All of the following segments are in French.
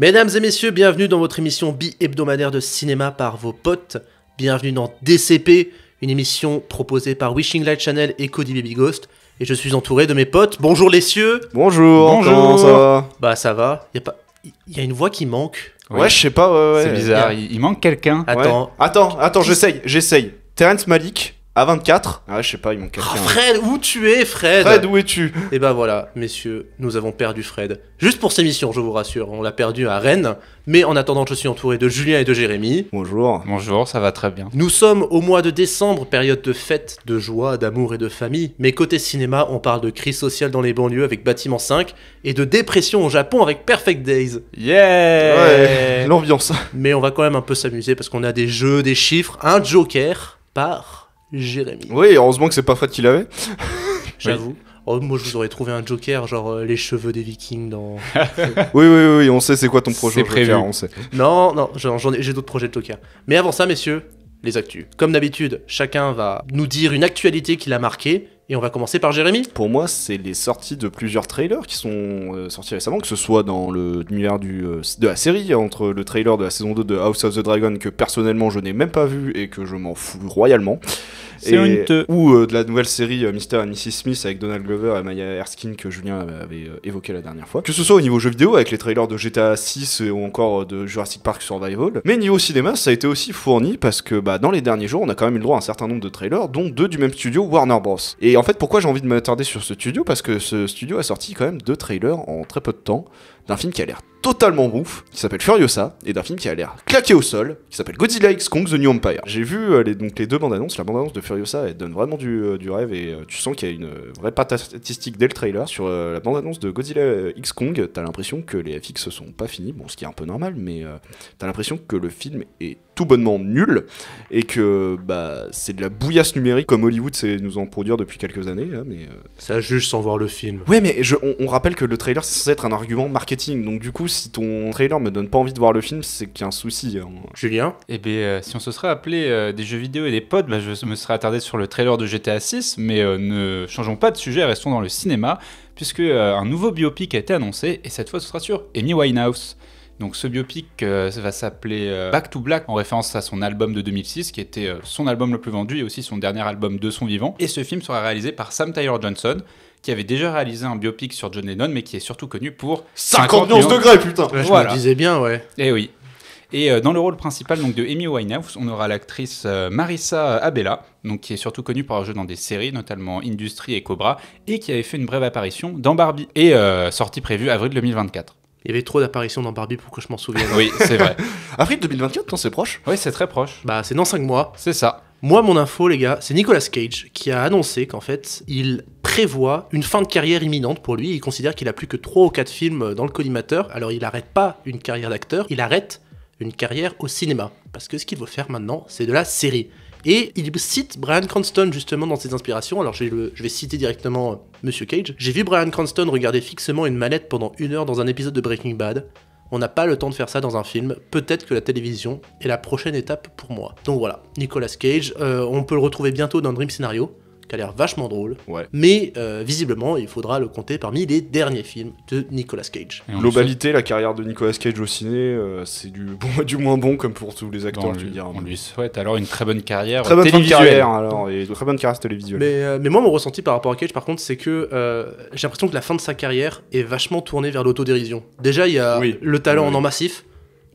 Mesdames et messieurs, bienvenue dans votre émission bi-hebdomadaire de cinéma par vos potes. Bienvenue dans DCP, une émission proposée par Wishing Light Channel et Cody Baby Ghost. Et je suis entouré de mes potes. Bonjour les cieux Bonjour, Bonjour. ça va Bah ça va, il y, a pas... y a une voix qui manque. Ouais, je sais pas, ouais, ouais. C'est bizarre, il, manque quelqu'un. Attends, Attends, attends, j'essaye, j'essaye. Terence Malik, à 24. Ah, je sais pas, ils m'ont quelqu'un. Ah, Fred, où tu es, Fred Fred, où es-tu Et eh ben voilà, messieurs, nous avons perdu Fred. Juste pour ces missions, je vous rassure. On l'a perdu à Rennes. Mais en attendant, je suis entouré de Julien et de Jérémy. Bonjour. Bonjour, ça va très bien. Nous sommes au mois de décembre, période de fête, de joie, d'amour et de famille. Mais côté cinéma, on parle de crise sociale dans les banlieues avec Bâtiment 5 et de dépression au Japon avec Perfect Days. Yeah Ouais, l'ambiance. Mais on va quand même un peu s'amuser parce qu'on a des jeux, des chiffres, un Joker par Jérémy. Oui, heureusement que c'est pas Fred qui l'avait. J'avoue. Oh, moi, je vous aurais trouvé un Joker, genre euh, les cheveux des Vikings dans. oui, oui, oui, on sait c'est quoi ton projet prévu. on sait. Non, non, j'ai d'autres projets de Joker. Mais avant ça, messieurs, les actus. Comme d'habitude, chacun va nous dire une actualité qu'il a marquée. Et on va commencer par Jérémy. Pour moi, c'est les sorties de plusieurs trailers qui sont euh, sortis récemment, que ce soit dans le l'univers euh, de la série, entre le trailer de la saison 2 de House of the Dragon, que personnellement je n'ai même pas vu et que je m'en fous royalement. Ou euh, de la nouvelle série euh, Mr. and Mrs. Smith avec Donald Glover et Maya Erskine que Julien avait euh, évoqué la dernière fois. Que ce soit au niveau jeux vidéo avec les trailers de GTA 6 ou encore de Jurassic Park Survival. Mais niveau cinéma, ça a été aussi fourni parce que bah, dans les derniers jours, on a quand même eu le droit à un certain nombre de trailers, dont deux du même studio Warner Bros. Et en fait, pourquoi j'ai envie de m'attarder sur ce studio Parce que ce studio a sorti quand même deux trailers en très peu de temps d'un film qui a l'air totalement ouf, qui s'appelle Furiosa, et d'un film qui a l'air claqué au sol, qui s'appelle Godzilla X Kong The New Empire. J'ai vu euh, les, donc les deux bandes annonces, la bande annonce de Furiosa, elle donne vraiment du, euh, rêve, et euh, tu sens qu'il y a une vraie patatistique statistique dès le trailer. Sur la bande annonce de Godzilla X Kong, t'as l'impression que les FX sont pas finis, bon, ce qui est un peu normal, mais t'as l'impression que le film est tout bonnement nul et que bah, c'est de la bouillasse numérique comme Hollywood sait nous en produire depuis quelques années. Hein, mais euh, Ça juge sans voir le film. Oui mais on, rappelle que le trailer c'est censé être un argument marketing. Donc du coup, si ton trailer me donne pas envie de voir le film, c'est qu'il y a un souci. Hein. Julien Eh bien, euh, si on se serait appelé euh, des jeux vidéo et des pods, bah, je me serais attardé sur le trailer de GTA 6, mais ne changeons pas de sujet, restons dans le cinéma, puisque un nouveau biopic a été annoncé, et cette fois ce sera sur Amy Winehouse. Donc ce biopic euh, va s'appeler euh, Back to Black en référence à son album de 2006 qui était euh, son album le plus vendu et aussi son dernier album de son vivant. Et ce film sera réalisé par Sam Tyler Johnson qui avait déjà réalisé un biopic sur John Lennon mais qui est surtout connu pour 50 degrés putain. je disais bien ouais. Et eh oui. Et dans le rôle principal donc, de Amy Winehouse, on aura l'actrice Marissa Abella, donc, qui est surtout connue pour avoir joué dans des séries, notamment Industry et Cobra, et qui avait fait une brève apparition dans Barbie, et sortie prévue avril 2024. Il y avait trop d'apparitions dans Barbie pour que je m'en souvienne. oui, c'est vrai. Après, 2024, c'est proche. Oui, c'est très proche. Bah, c'est dans 5 mois. C'est ça. Moi, mon info, les gars, c'est Nicolas Cage qui a annoncé qu'en fait, il prévoit une fin de carrière imminente pour lui. Il considère qu'il a plus que 3 ou 4 films dans le collimateur. Alors, il n'arrête pas une carrière d'acteur, il arrête une carrière au cinéma. Parce que ce qu'il veut faire maintenant, c'est de la série. Et il cite Brian Cranston justement dans ses inspirations. Alors je vais, citer directement euh, Monsieur Cage. J'ai vu Brian Cranston regarder fixement une manette pendant une heure dans un épisode de Breaking Bad. On n'a pas le temps de faire ça dans un film. Peut-être que la télévision est la prochaine étape pour moi. Donc voilà, Nicolas Cage, euh, on peut le retrouver bientôt dans Dream Scenario a l'air vachement drôle. Mais euh, visiblement, il faudra le compter parmi les derniers films de Nicolas Cage. Globalité, la carrière de Nicolas Cage au ciné, euh, c'est du, du moins bon comme pour tous les acteurs. on, lui, souhaite alors une très bonne carrière télévisuelle. alors, et très bonne carrière télévisuelle. Euh, mais, moi, mon ressenti par rapport à Cage, par contre, c'est que j'ai l'impression que la fin de sa carrière est vachement tournée vers l'autodérision. Déjà, il y a le talent en massif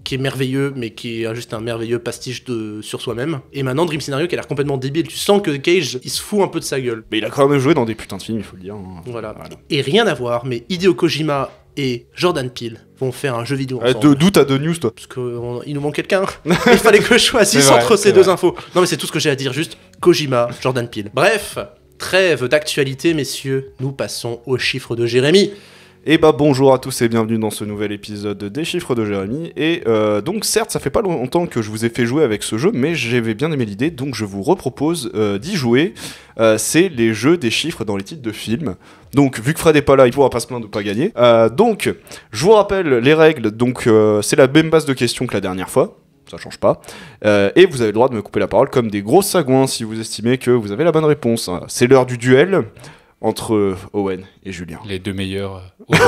qui est merveilleux, mais qui est juste un merveilleux pastiche de, sur soi-même. Et maintenant, Dream Scenario qui a l'air complètement débile. Tu sens que Cage, il se fout un peu de sa gueule. Mais il a quand même joué dans des putains de films, il faut le dire. Hein. Voilà. Et rien à voir, mais Hideo Kojima et Jordan Peele vont faire un jeu vidéo eh, ensemble. doute D'où t'as deux news, toi Parce qu'il nous manque quelqu'un. il fallait que je choisisse entre ces deux infos. Non, mais c'est tout ce que j'ai à dire, juste Kojima, Jordan Peele. Bref, trêve d'actualité, messieurs. Nous passons aux chiffres de Jérémy. Et eh bah ben, bonjour à tous et bienvenue dans ce nouvel épisode des chiffres de Jérémy. Et euh, donc certes ça fait pas longtemps que je vous ai fait jouer avec ce jeu mais j'avais bien aimé l'idée donc je vous repropose euh, d'y jouer. Euh, c'est les jeux des chiffres dans les titres de films. Donc vu que Fred est pas là il pourra pas se plaindre de pas gagner. donc je vous rappelle les règles donc c'est la même base de questions que la dernière fois ça change pas. et vous avez le droit de me couper la parole comme des gros sagouins si vous estimez que vous avez la bonne réponse. C'est l'heure du duel entre Owen et Julien. Les deux meilleurs euh,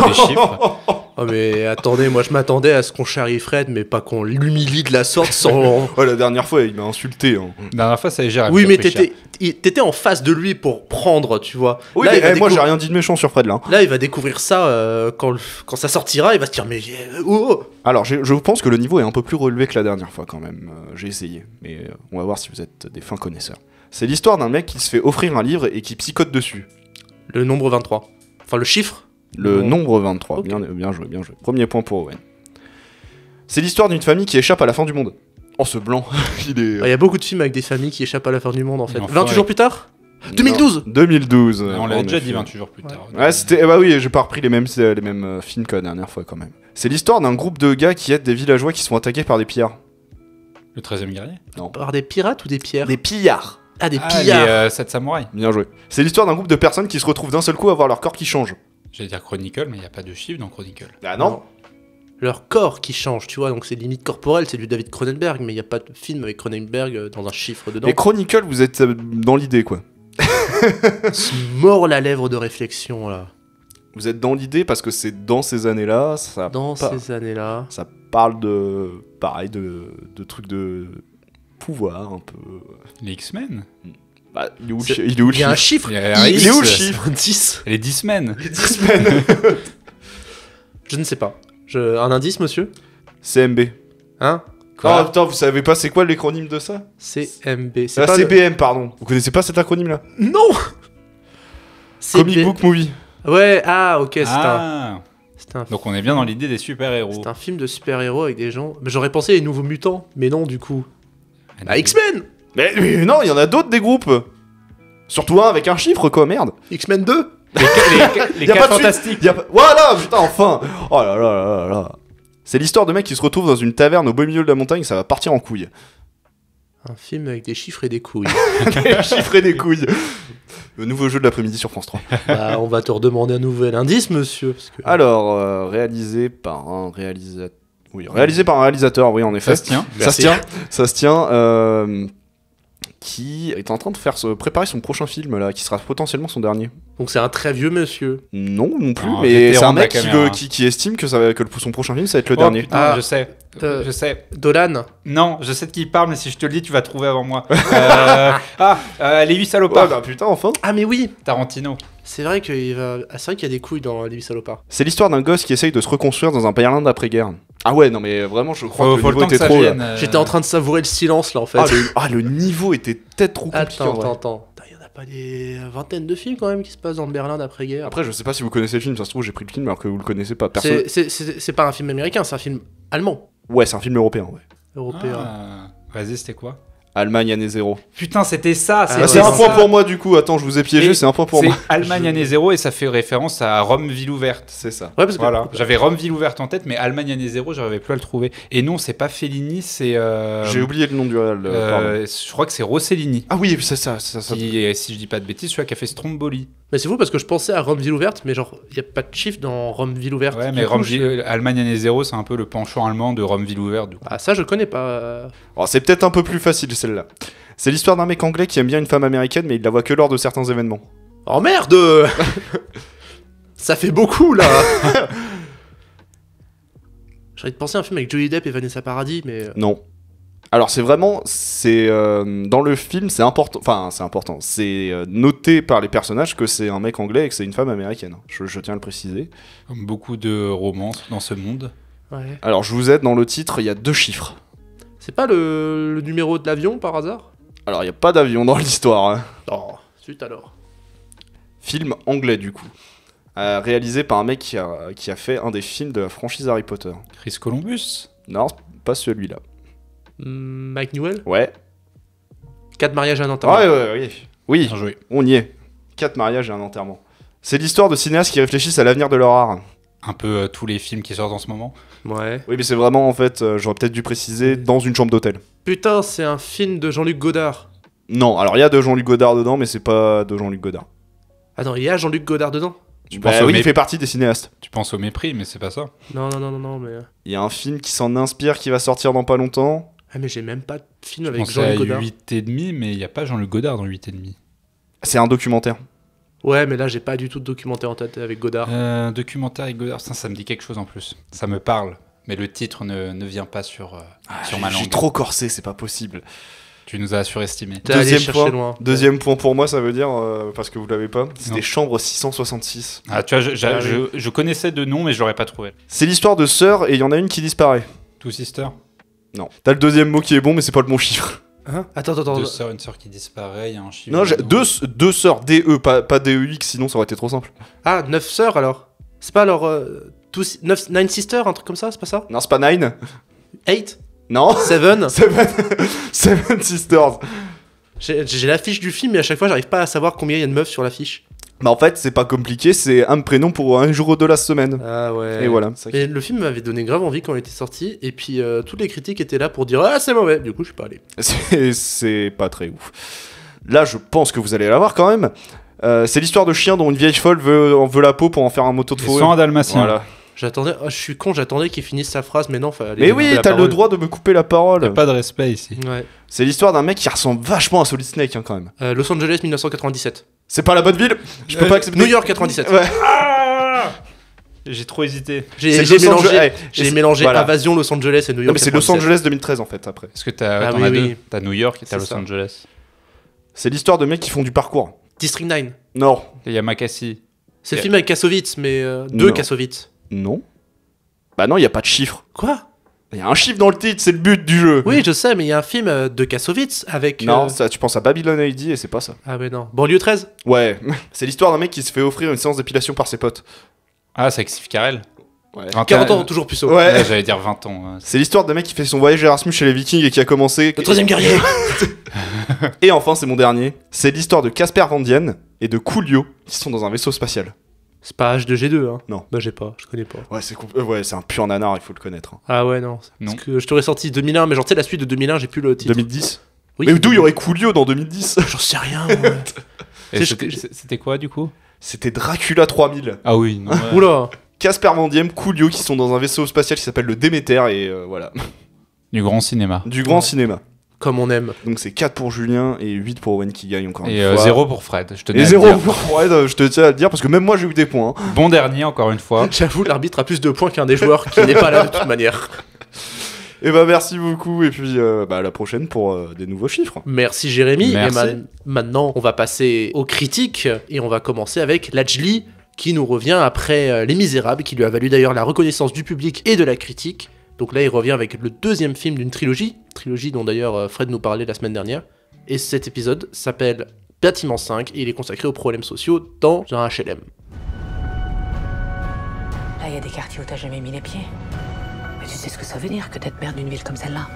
au des chiffres. Oh mais attendez, moi je m'attendais à ce qu'on charrie Fred, mais pas qu'on l'humilie de la sorte sans... Oh, la dernière fois, il m'a insulté. Hein. La dernière fois, ça est géré. Oui, mais t'étais, en face de lui pour prendre, tu vois. Oui, eh, moi j'ai rien dit de méchant sur Fred là. Là, il va découvrir ça euh, quand, quand ça sortira, il va se dire mais euh, oh, oh. Alors, je pense que le niveau est un peu plus relevé que la dernière fois quand même. j'ai essayé, mais on va voir si vous êtes des fins connaisseurs. C'est l'histoire d'un mec qui se fait offrir un livre et qui psychote dessus le nombre 23. Enfin, le chiffre Le nombre 23. Bien, bien, joué, bien joué. Premier point pour Owen. C'est l'histoire d'une famille qui échappe à la fin du monde. Oh, ce blanc, il est. Il ah, y a beaucoup de films avec des familles qui échappent à la fin du monde en fait. 28 jours plus tard 2012 2012 On l'a déjà dit 28 jours plus tard. Ouais, c'était. Eh bah oui, j'ai pas repris les mêmes, les mêmes euh, films que la dernière fois quand même. C'est l'histoire d'un groupe de gars qui aident des villageois qui sont attaqués par des pillards. Le 13ème guerrier Non. Par des pirates ou des pierres Des pillards ah, des ah, Les, euh, Bien joué. C'est l'histoire d'un groupe de personnes qui se retrouvent d'un seul coup à voir leur corps qui change. J'allais dire Chronicle, mais il n'y a pas de chiffre dans Chronicle. Ah non. Leur corps qui change, tu vois, donc c'est limite corporel, c'est du David Cronenberg, mais il n'y a pas de film avec Cronenberg euh, dans un chiffre dedans. Mais Chronicle, vous êtes euh, dans l'idée, quoi. Mort la lèvre de réflexion, là. Vous êtes dans l'idée parce que c'est dans ces années-là, ça. Dans ces années-là. Ça parle de. Pareil, de, de trucs de pouvoir un peu. Les X-Men hmm. bah, il, est où, le chiffre Il y a un chiffre. Il, est où le chiffre 10. Les 10 semaines. Les 10 semaines. Je ne sais pas. Je... Un indice, monsieur CMB. Hein Quoi vous savez pas c'est quoi l'acronyme de ça CMB. C'est ah, CBM, pardon. Vous connaissez pas cet acronyme-là Non Comic Book Movie. Ouais, ah, ok, c'est ah. un... Un Donc on est bien dans l'idée des super-héros. C'est un film de super-héros avec des gens. J'aurais pensé les nouveaux mutants, mais non du coup. Bah, X-Men mais, non, il y en a d'autres des groupes Surtout un avec un chiffre, quoi, merde X-Men 2 Les, fantastiques Voilà, putain, enfin Oh là là là là, C'est l'histoire de mec qui se retrouve dans une taverne au beau milieu de la montagne, ça va partir en couille. Un film avec des chiffres et des couilles. des chiffres et des couilles. Le nouveau jeu de l'après-midi sur France 3. Bah, on va te redemander un nouvel indice, monsieur. Alors, euh, réalisé par un réalisateur réalisé par un réalisateur, oui, en effet. Ça se tient. Ça se tient. Ça tient. Euh, qui est en train de faire se préparer son prochain film là, qui sera potentiellement son dernier. Donc c'est un très vieux monsieur. Non, non plus, mais c'est un mec euh, qui, qui, estime que, ça, son prochain film ça va être le oh, dernier. ah, je sais je sais. Dolan Non, je sais de qui il parle, mais si je te le dis, tu vas trouver avant moi. Euh, ah, euh, Les 8 salopards. Oh, bah, putain, enfin. Ah, mais oui Tarantino. C'est vrai ah, qu'il y a des couilles dans Les 8 salopards. C'est l'histoire d'un gosse qui essaye de se reconstruire dans un Berlin d'après-guerre. Ah ouais, non mais vraiment, je crois que le niveau était trop. J'étais euh. en train de savourer le silence là en fait. Ah, le, ah, niveau était peut-être trop compliqué. Attends, attends, attends. Il y en a pas des vingtaines de films quand même qui se passent dans le Berlin d'après-guerre. Après, je sais pas si vous connaissez le film, ça se trouve, j'ai pris le film alors que vous le connaissez pas. C'est, c'est pas un film américain, c'est un film allemand. Ouais, c'est un film européen. Ouais. Européen. Ah. Vas-y, c'était quoi Allemagne année 0. Putain, c'était ça. Ah, c'est, un point pour moi du coup. Attends, je vous ai piégé, c'est un point pour moi. Allemagne année 0 et ça fait référence à Rome ville ouverte. C'est ça. parce que voilà. J'avais Rome ville ouverte en tête, mais Allemagne année 0, j'arrivais plus à le trouver. Et non, c'est pas Fellini, c'est. Euh, J'ai oublié le nom du Real. Euh, euh, je crois que c'est Rossellini. Ah oui, c'est ça. ça, ça. si je dis pas de bêtises, celui qui a fait Stromboli. Mais c'est fou parce que je pensais à Rome ville ouverte, mais genre il n'y a pas de chiffre dans Rome ville ouverte. Ouais, mais Rome Allemagne année 0, c'est un peu le penchant allemand de Rome ville ouverte. Du coup. Ah ça, je connais pas. Oh, c'est peut-être un peu plus facile. C'est l'histoire d'un mec anglais qui aime bien une femme américaine, mais il la voit que lors de certains événements. Oh merde Ça fait beaucoup là J'aurais de penser à un film avec Johnny Depp et Vanessa Paradis, mais. Euh. Non. Alors c'est vraiment, c'est euh, dans le film, c'est important, enfin c'est important, c'est euh, noté par les personnages que c'est un mec anglais et que c'est une femme américaine. Je, tiens à le préciser. beaucoup de romances dans ce monde. Alors je vous aide dans le titre, il y a deux chiffres. C'est pas le, numéro de l'avion par hasard Alors, il a pas d'avion dans l'histoire. Oh, suite alors. Film anglais, du coup. Euh, réalisé par un mec qui a, fait un des films de la franchise Harry Potter. Chris Columbus Non, pas celui-là. Hmm, Mike Newell Ouais. Quatre mariages et un enterrement. oui, Oui, oui. on y est. Quatre mariages et un enterrement. C'est l'histoire de cinéastes qui réfléchissent à l'avenir de leur art un peu euh, tous les films qui sortent en ce moment. Ouais. Oui, mais c'est vraiment en fait, euh, j'aurais peut-être dû préciser, dans une chambre d'hôtel. Putain, c'est un film de Jean-Luc Godard. Non, alors il y a de Jean-Luc Godard dedans, mais c'est pas de Jean-Luc Godard. Ah non, il y a Jean-Luc Godard dedans tu bah oui, il fait partie des cinéastes. Tu penses au mépris, mais c'est pas ça. Non, non, non, non, non mais. Euh. Il y a un film qui s'en inspire, qui va sortir dans pas longtemps. Ah, mais j'ai même pas de film avec Jean-Luc Godard. 8 et demi, mais il y a pas Jean-Luc Godard dans 8 et demi. C'est un documentaire. Ouais, mais là, j'ai pas du tout de documentaire en tête avec Godard. Un euh, documentaire avec Godard, ça, me dit quelque chose en plus. Ça me parle, mais le titre ne, vient pas sur, euh, ah, sur ma langue. suis trop corsé, c'est pas possible. Tu nous as surestimé. Deuxième point, pour moi, ça veut dire, euh, parce que vous l'avez pas, C'était des chambres 666. Ah, tu vois, je, ah, je, connaissais de nom, mais je l'aurais pas trouvé. C'est l'histoire de sœurs et il y en a une qui disparaît. Two sisters Non. T'as le deuxième mot qui est bon, mais c'est pas le bon chiffre. Hein attends, attends, attends. Deux sœurs, une sœur qui disparaît, il y a un chiffre. Non, deux, deux sœurs DE, pas, pas DEX, sinon ça aurait été trop simple. Ah, neuf sœurs alors C'est pas alors. Euh, tous- neuf- nine sisters, un truc comme ça, c'est pas ça Non, c'est pas Nine Eight Non Seven, Seven Sisters. J'ai j'ai l'affiche du film, mais à chaque fois, j'arrive pas à savoir combien il y a de meufs sur l'affiche. Bah en fait, c'est pas compliqué, c'est un prénom pour un jour de la semaine. Ah ouais. Et voilà. le film m'avait donné grave envie quand il était sorti, et puis euh, toutes les critiques étaient là pour dire Ah, c'est mauvais Du coup, je suis pas allé. c'est pas très ouf. Là, je pense que vous allez l'avoir quand même. Euh, c'est l'histoire de chien dont une vieille folle veut, en veut la peau pour en faire un moto de fourrure. un dalmatien. Voilà. J'attendais, oh, je suis con, j'attendais qu'il finisse sa phrase, mais non, fallait. Mais oui, t'as le droit de me couper la parole. a pas de respect ici. C'est l'histoire d'un mec qui ressemble vachement à Solid Snake hein, quand même. Euh, Los Angeles 1997. C'est pas la bonne ville. Je peux euh, pas accepter. New York 97. Ah j'ai trop hésité. J'ai mélangé, J'ai mélangé Invasion Los Angeles et New York. Non, mais c'est Los Angeles 2013 en fait après. est que t'as ah, oui, New York et t'as Los Angeles C'est l'histoire de mecs qui font du parcours. District 9. Non. Il y a C'est le film avec Kassovitz, mais euh, deux Kassovitz. Non. Bah non, il y a pas de chiffre. Quoi il y a un chiffre dans le titre, c'est le but du jeu. Oui, je sais, mais il y a un film euh, de Kassovitz avec. Non, euh, ça, tu penses à Babylon ID et c'est pas ça. Ah, mais non. lieu 13 Ouais, c'est l'histoire d'un mec qui se fait offrir une séance d'épilation par ses potes. Ah, c'est avec Steve Carell ouais. 40 ans, toujours plus Ouais, ouais j'allais dire 20 ans. C'est l'histoire d'un mec qui fait son voyage Erasmus chez les Vikings et qui a commencé. Le troisième guerrier Et enfin, c'est mon dernier. C'est l'histoire de Casper Vandienne et de Coolio qui sont dans un vaisseau spatial. C'est pas H2G2, hein Non. Bah, j'ai pas, je connais pas. Ouais, c'est euh, ouais, c'est un pur nanar, il faut le connaître. Hein. Ah ouais, non. Parce que je t'aurais sorti 2001, mais genre, tu sais, la suite de 2001, j'ai plus le titre. 2010 Oui, Mais d'où il y aurait Coolio dans 2010 J'en sais rien, C'était quoi du coup C'était Dracula 3000. Ah oui, non. Oula Casper Mandiem, Coolio qui sont dans un vaisseau spatial qui s'appelle le Déméter et euh, voilà. Du grand cinéma. Du grand cinéma comme on aime. Donc c'est 4 pour Julien et 8 pour Owen qui gagne encore une euh, fois. Et 0 pour Fred, je te Et 0 pour Fred, euh, je te tiens à le dire parce que même moi j'ai eu des points. Hein. Bon dernier encore une fois. J'avoue, l'arbitre a plus de points qu'un des joueurs qui n'est pas là de toute manière. Et eh bah ben, merci beaucoup et puis euh, bah, à la prochaine pour des nouveaux chiffres. Merci Jérémy. maintenant on va passer aux critiques et on va commencer avec Lajli qui nous revient après Les Misérables qui lui a valu d'ailleurs la reconnaissance du public et de la critique. Donc là, il revient avec le deuxième film d'une trilogie, trilogie dont d'ailleurs euh, Fred nous parlait la semaine dernière. Et cet épisode s'appelle Bâtiment 5 et il est consacré aux problèmes sociaux dans un HLM. Là, il y a des quartiers où t'as jamais mis les pieds. Mais tu sais ce que ça veut dire que d'être maire d'une ville comme celle-là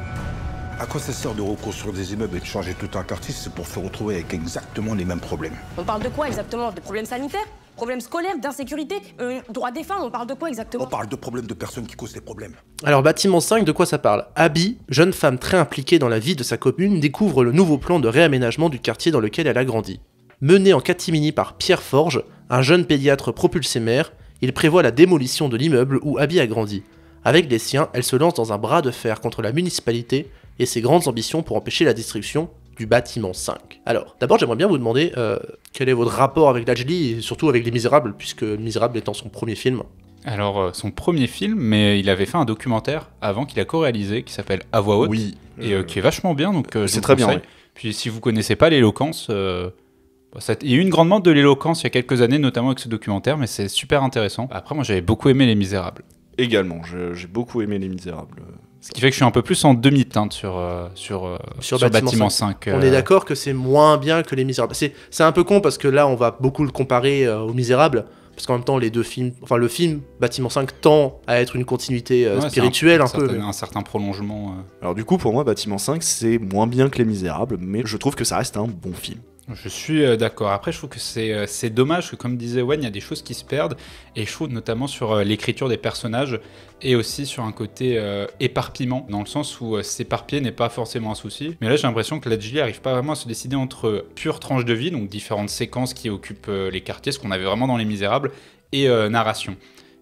à quoi ça sert de reconstruire des immeubles et de changer tout un quartier C'est pour se retrouver avec exactement les mêmes problèmes. On parle de quoi exactement Des problèmes sanitaires problèmes scolaires, d'insécurité, euh, droit des femmes, on parle de quoi exactement On parle de problèmes de personnes qui causent des problèmes. Alors bâtiment 5, de quoi ça parle Abby, jeune femme très impliquée dans la vie de sa commune, découvre le nouveau plan de réaménagement du quartier dans lequel elle a grandi. Menée en catimini par Pierre Forge, un jeune pédiatre propulsé maire, il prévoit la démolition de l'immeuble où Abby a grandi. Avec les siens, elle se lance dans un bras de fer contre la municipalité et ses grandes ambitions pour empêcher la destruction du bâtiment 5. Alors, d'abord, j'aimerais bien vous demander euh, quel est votre rapport avec l'Ajli et surtout avec Les Misérables, puisque Misérables étant son premier film. Alors, euh, son premier film, mais il avait fait un documentaire avant qu'il a co-réalisé qui s'appelle À voix haute. Oui. Et euh, qui est vachement bien, donc c'est très bien. Puis si vous connaissez pas l'éloquence, il y a eu une grande mode de l'éloquence il y a quelques années, notamment avec ce documentaire, mais c'est super intéressant. Après, moi j'avais beaucoup aimé Les Misérables. Également, j'ai beaucoup aimé Les Misérables. Ce qui fait que je suis un peu plus en demi-teinte sur, euh, euh, sur, Bâtiment, 5. on euh. est d'accord que c'est moins bien que Les Misérables. C'est un peu con parce que là, on va beaucoup le comparer aux Misérables parce qu'en même temps les deux films enfin le film Bâtiment 5 tend à être une continuité spirituelle un, peu certain, un certain prolongement alors du coup pour moi Bâtiment 5 c'est moins bien que Les Misérables mais je trouve que ça reste un bon film je suis euh, d'accord. Après, je trouve que euh, c'est dommage que, comme disait Wayne, il y a des choses qui se perdent. Et je trouve notamment sur euh, l'écriture des personnages et aussi sur un côté éparpillement, dans le sens où s'éparpiller n'est pas forcément un souci. Mais là, j'ai l'impression que la Julie n'arrive pas vraiment à se décider entre pure tranche de vie, donc différentes séquences qui occupent les quartiers, ce qu'on avait vraiment dans Les Misérables, et narration.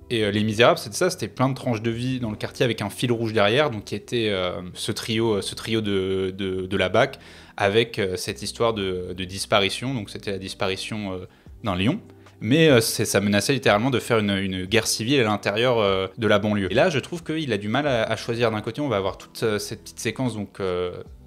Et Les Misérables, c'était ça, c'était plein de tranches de vie dans le quartier avec un fil rouge derrière, donc qui était ce trio, ce trio de la BAC, avec euh, cette histoire de, disparition. Donc c'était la disparition euh, d'un lion mais euh, ça menaçait littéralement de faire une, guerre civile à l'intérieur euh, de la banlieue. Et là, je trouve qu'il a du mal à, choisir. D'un côté, on va avoir toute euh, cette petite séquence, donc,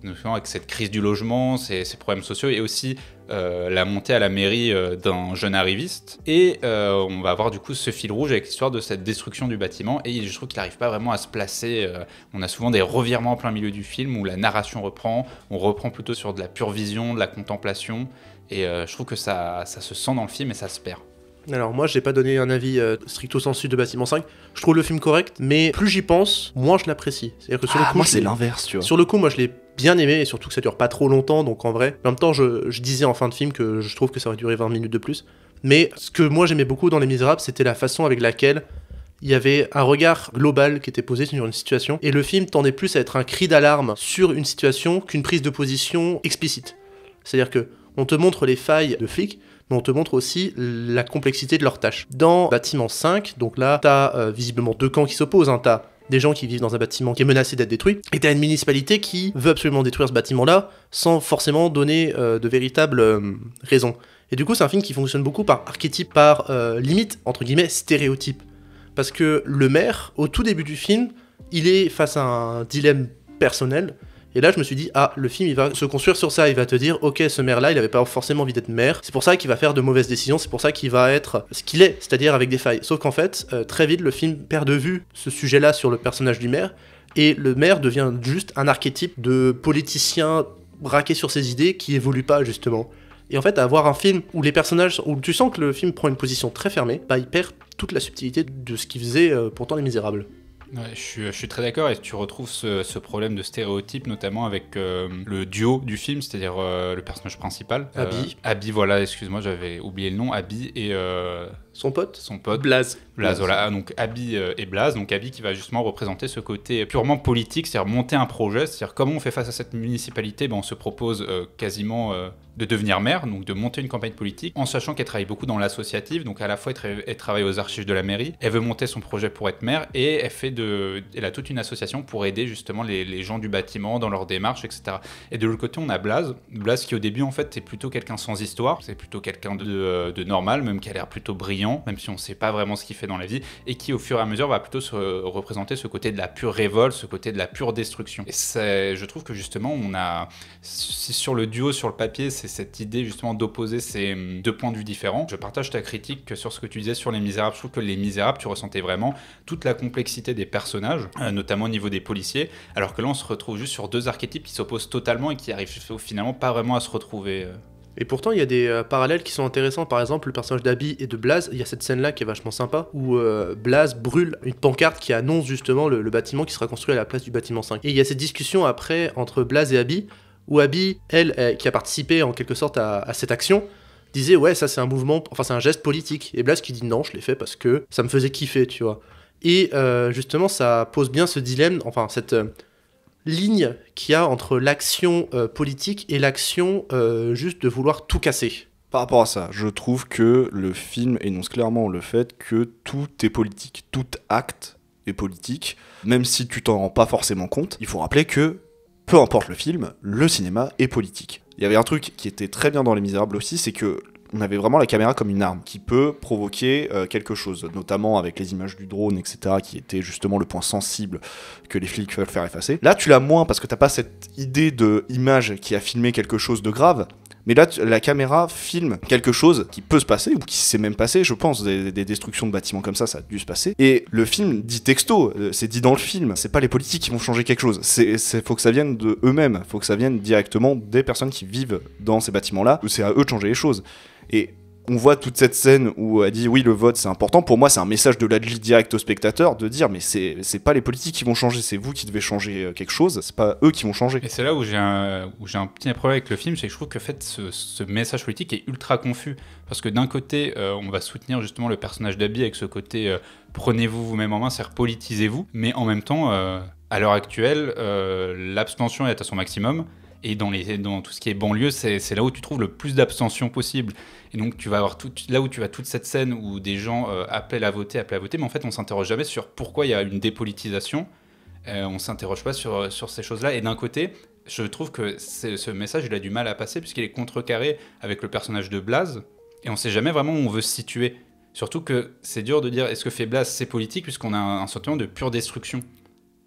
notamment avec cette crise du logement, ces, ces problèmes sociaux, et aussi la montée à la mairie d'un jeune arriviste. Et on va avoir du coup ce fil rouge avec l'histoire de cette destruction du bâtiment, et je trouve qu'il n'arrive pas vraiment à se placer. on a souvent des revirements en plein milieu du film où la narration reprend, on reprend plutôt sur de la pure vision, de la contemplation. Et euh, je trouve que ça, ça se sent dans le film et ça se perd. Alors moi, j'ai pas donné un avis euh, stricto sensu de Bâtiment 5. Je trouve le film correct, mais plus j'y pense, moins je l'apprécie. cest que sur le ah, coup, moi c'est l'inverse, tu vois. Sur le coup, moi je l'ai bien aimé et surtout que ça dure pas trop longtemps, donc en vrai, en même temps, je, je disais en fin de film que je trouve que ça aurait duré 20 minutes de plus. Mais ce que moi j'aimais beaucoup dans Les Misérables, c'était la façon avec laquelle il y avait un regard global qui était posé sur une situation, et le film tendait plus à être un cri d'alarme sur une situation qu'une prise de position explicite. C'est-à-dire que on te montre les failles de flics, mais on te montre aussi la complexité de leurs tâches. Dans bâtiment 5, donc là, t'as euh, visiblement deux camps qui s'opposent. un hein. t'as des gens qui vivent dans un bâtiment qui est menacé d'être détruit, et t'as une municipalité qui veut absolument détruire ce bâtiment-là sans forcément donner euh, de véritables euh, raisons. Et du coup, c'est un film qui fonctionne beaucoup par archétype, par limite, entre guillemets, stéréotype. Parce que le maire, au tout début du film, il est face à un dilemme personnel et là, je me suis dit, ah, le film, il va se construire sur ça. Il va te dire, ok, ce maire-là, il avait pas forcément envie d'être maire. C'est pour ça qu'il va faire de mauvaises décisions. C'est pour ça qu'il va être ce qu'il est, c'est-à-dire avec des failles. Sauf qu'en fait, euh, très vite, le film perd de vue ce sujet-là sur le personnage du maire. Et le maire devient juste un archétype de politicien braqué sur ses idées qui évolue pas, justement. Et en fait, avoir un film où les personnages, où tu sens que le film prend une position très fermée, bah, il perd toute la subtilité de ce qu'il faisait euh, pourtant Les Misérables je, suis, très d'accord et tu retrouves ce, problème de stéréotype notamment avec euh, le duo du film, c'est-à-dire euh, le personnage principal. Abby. Euh, Abby, voilà, excuse-moi, j'avais oublié le nom. Abby et... son pote Son pote. Blaze. Blaze, voilà. Donc Abby euh, et Blaze. Donc Abby qui va justement représenter ce côté purement politique, c'est-à-dire monter un projet, c'est-à-dire comment on fait face à cette municipalité, ben, on se propose euh, quasiment euh, de devenir maire, donc de monter une campagne politique, en sachant qu'elle travaille beaucoup dans l'associative, donc à la fois elle, travaille aux archives de la mairie, elle veut monter son projet pour être maire, et elle, fait de, elle a toute une association pour aider justement les, gens du bâtiment dans leur démarche, etc. Et de l'autre côté, on a Blaze, Blaze qui au début en fait c'est plutôt quelqu'un sans histoire, c'est plutôt quelqu'un de, normal, même qu'elle a l'air plutôt brillant, même si on ne sait pas vraiment ce qu'il fait dans la vie et qui au fur et à mesure va plutôt se représenter ce côté de la pure révolte, ce côté de la pure destruction. Et je trouve que justement on a, sur le duo, sur le papier, c'est cette idée justement d'opposer ces deux points de vue différents. Je partage ta critique sur ce que tu disais sur Les Misérables, je trouve que Les Misérables, tu ressentais vraiment toute la complexité des personnages, euh, notamment au niveau des policiers, alors que là on se retrouve juste sur deux archétypes qui s'opposent totalement et qui arrivent finalement pas vraiment à se retrouver. Euh. Et pourtant, il y a des euh, parallèles qui sont intéressants. Par exemple, le personnage d'Abby et de Blaze, il y a cette scène-là qui est vachement sympa, où Blas euh, Blaze brûle une pancarte qui annonce justement le, bâtiment qui sera construit à la place du bâtiment 5. Et il y a cette discussion après entre Blaze et Abby, où Abby, elle, euh, qui a participé en quelque sorte à, cette action, disait ouais ça c'est un mouvement, enfin c'est un geste politique. Et Blaze qui dit non, je l'ai fait parce que ça me faisait kiffer, tu vois. Et justement, ça pose bien ce dilemme, enfin cette ligne qu'il y a entre l'action euh, politique et l'action euh, juste de vouloir tout casser. Par rapport à ça, je trouve que le film énonce clairement le fait que tout est politique, tout acte est politique, même si tu t'en rends pas forcément compte. Il faut rappeler que, peu importe le film, le cinéma est politique. Il y avait un truc qui était très bien dans Les Misérables aussi, c'est que on avait vraiment la caméra comme une arme qui peut provoquer euh, quelque chose, notamment avec les images du drone, etc., qui était justement le point sensible que les flics veulent faire effacer. Là, tu l'as moins parce que t'as pas cette idée de image qui a filmé quelque chose de grave, mais là, la caméra filme quelque chose qui peut se passer, ou qui s'est même passé, je pense, des, des, destructions de bâtiments comme ça, ça a dû se passer. Et le film dit texto, euh, c'est dit dans le film, c'est pas les politiques qui vont changer quelque chose, c'est faut que ça vienne de eux-mêmes, faut que ça vienne directement des personnes qui vivent dans ces bâtiments-là, c'est à eux de changer les choses. Et on voit toute cette scène où euh, elle dit oui le vote c'est important, pour moi c'est un message de l'adli direct au spectateur de dire mais c'est, pas les politiques qui vont changer, c'est vous qui devez changer euh, quelque chose, c'est pas eux qui vont changer. Et c'est là où j'ai un, j'ai un petit problème avec le film, c'est que je trouve que fait, ce, message politique est ultra confus, parce que d'un côté euh, on va soutenir justement le personnage d'Abby avec ce côté prenez-vous vous-même en main, cest à politisez-vous, mais en même temps... à l'heure actuelle, l'abstention est à son maximum et dans, les, dans tout ce qui est banlieue, c'est là où tu trouves le plus d'abstention possible. Et donc, tu vas avoir tout, là où tu as toute cette scène où des gens euh, appellent à voter, appellent à voter, mais en fait, on s'interroge jamais sur pourquoi il y a une dépolitisation. On euh, on s'interroge pas sur, sur ces choses-là. Et d'un côté, je trouve que ce message, il a du mal à passer puisqu'il est contrecarré avec le personnage de Blaze. Et on ne sait jamais vraiment où on veut se situer. Surtout que c'est dur de dire est-ce que fait Blaze c'est politique puisqu'on a un sentiment de pure destruction.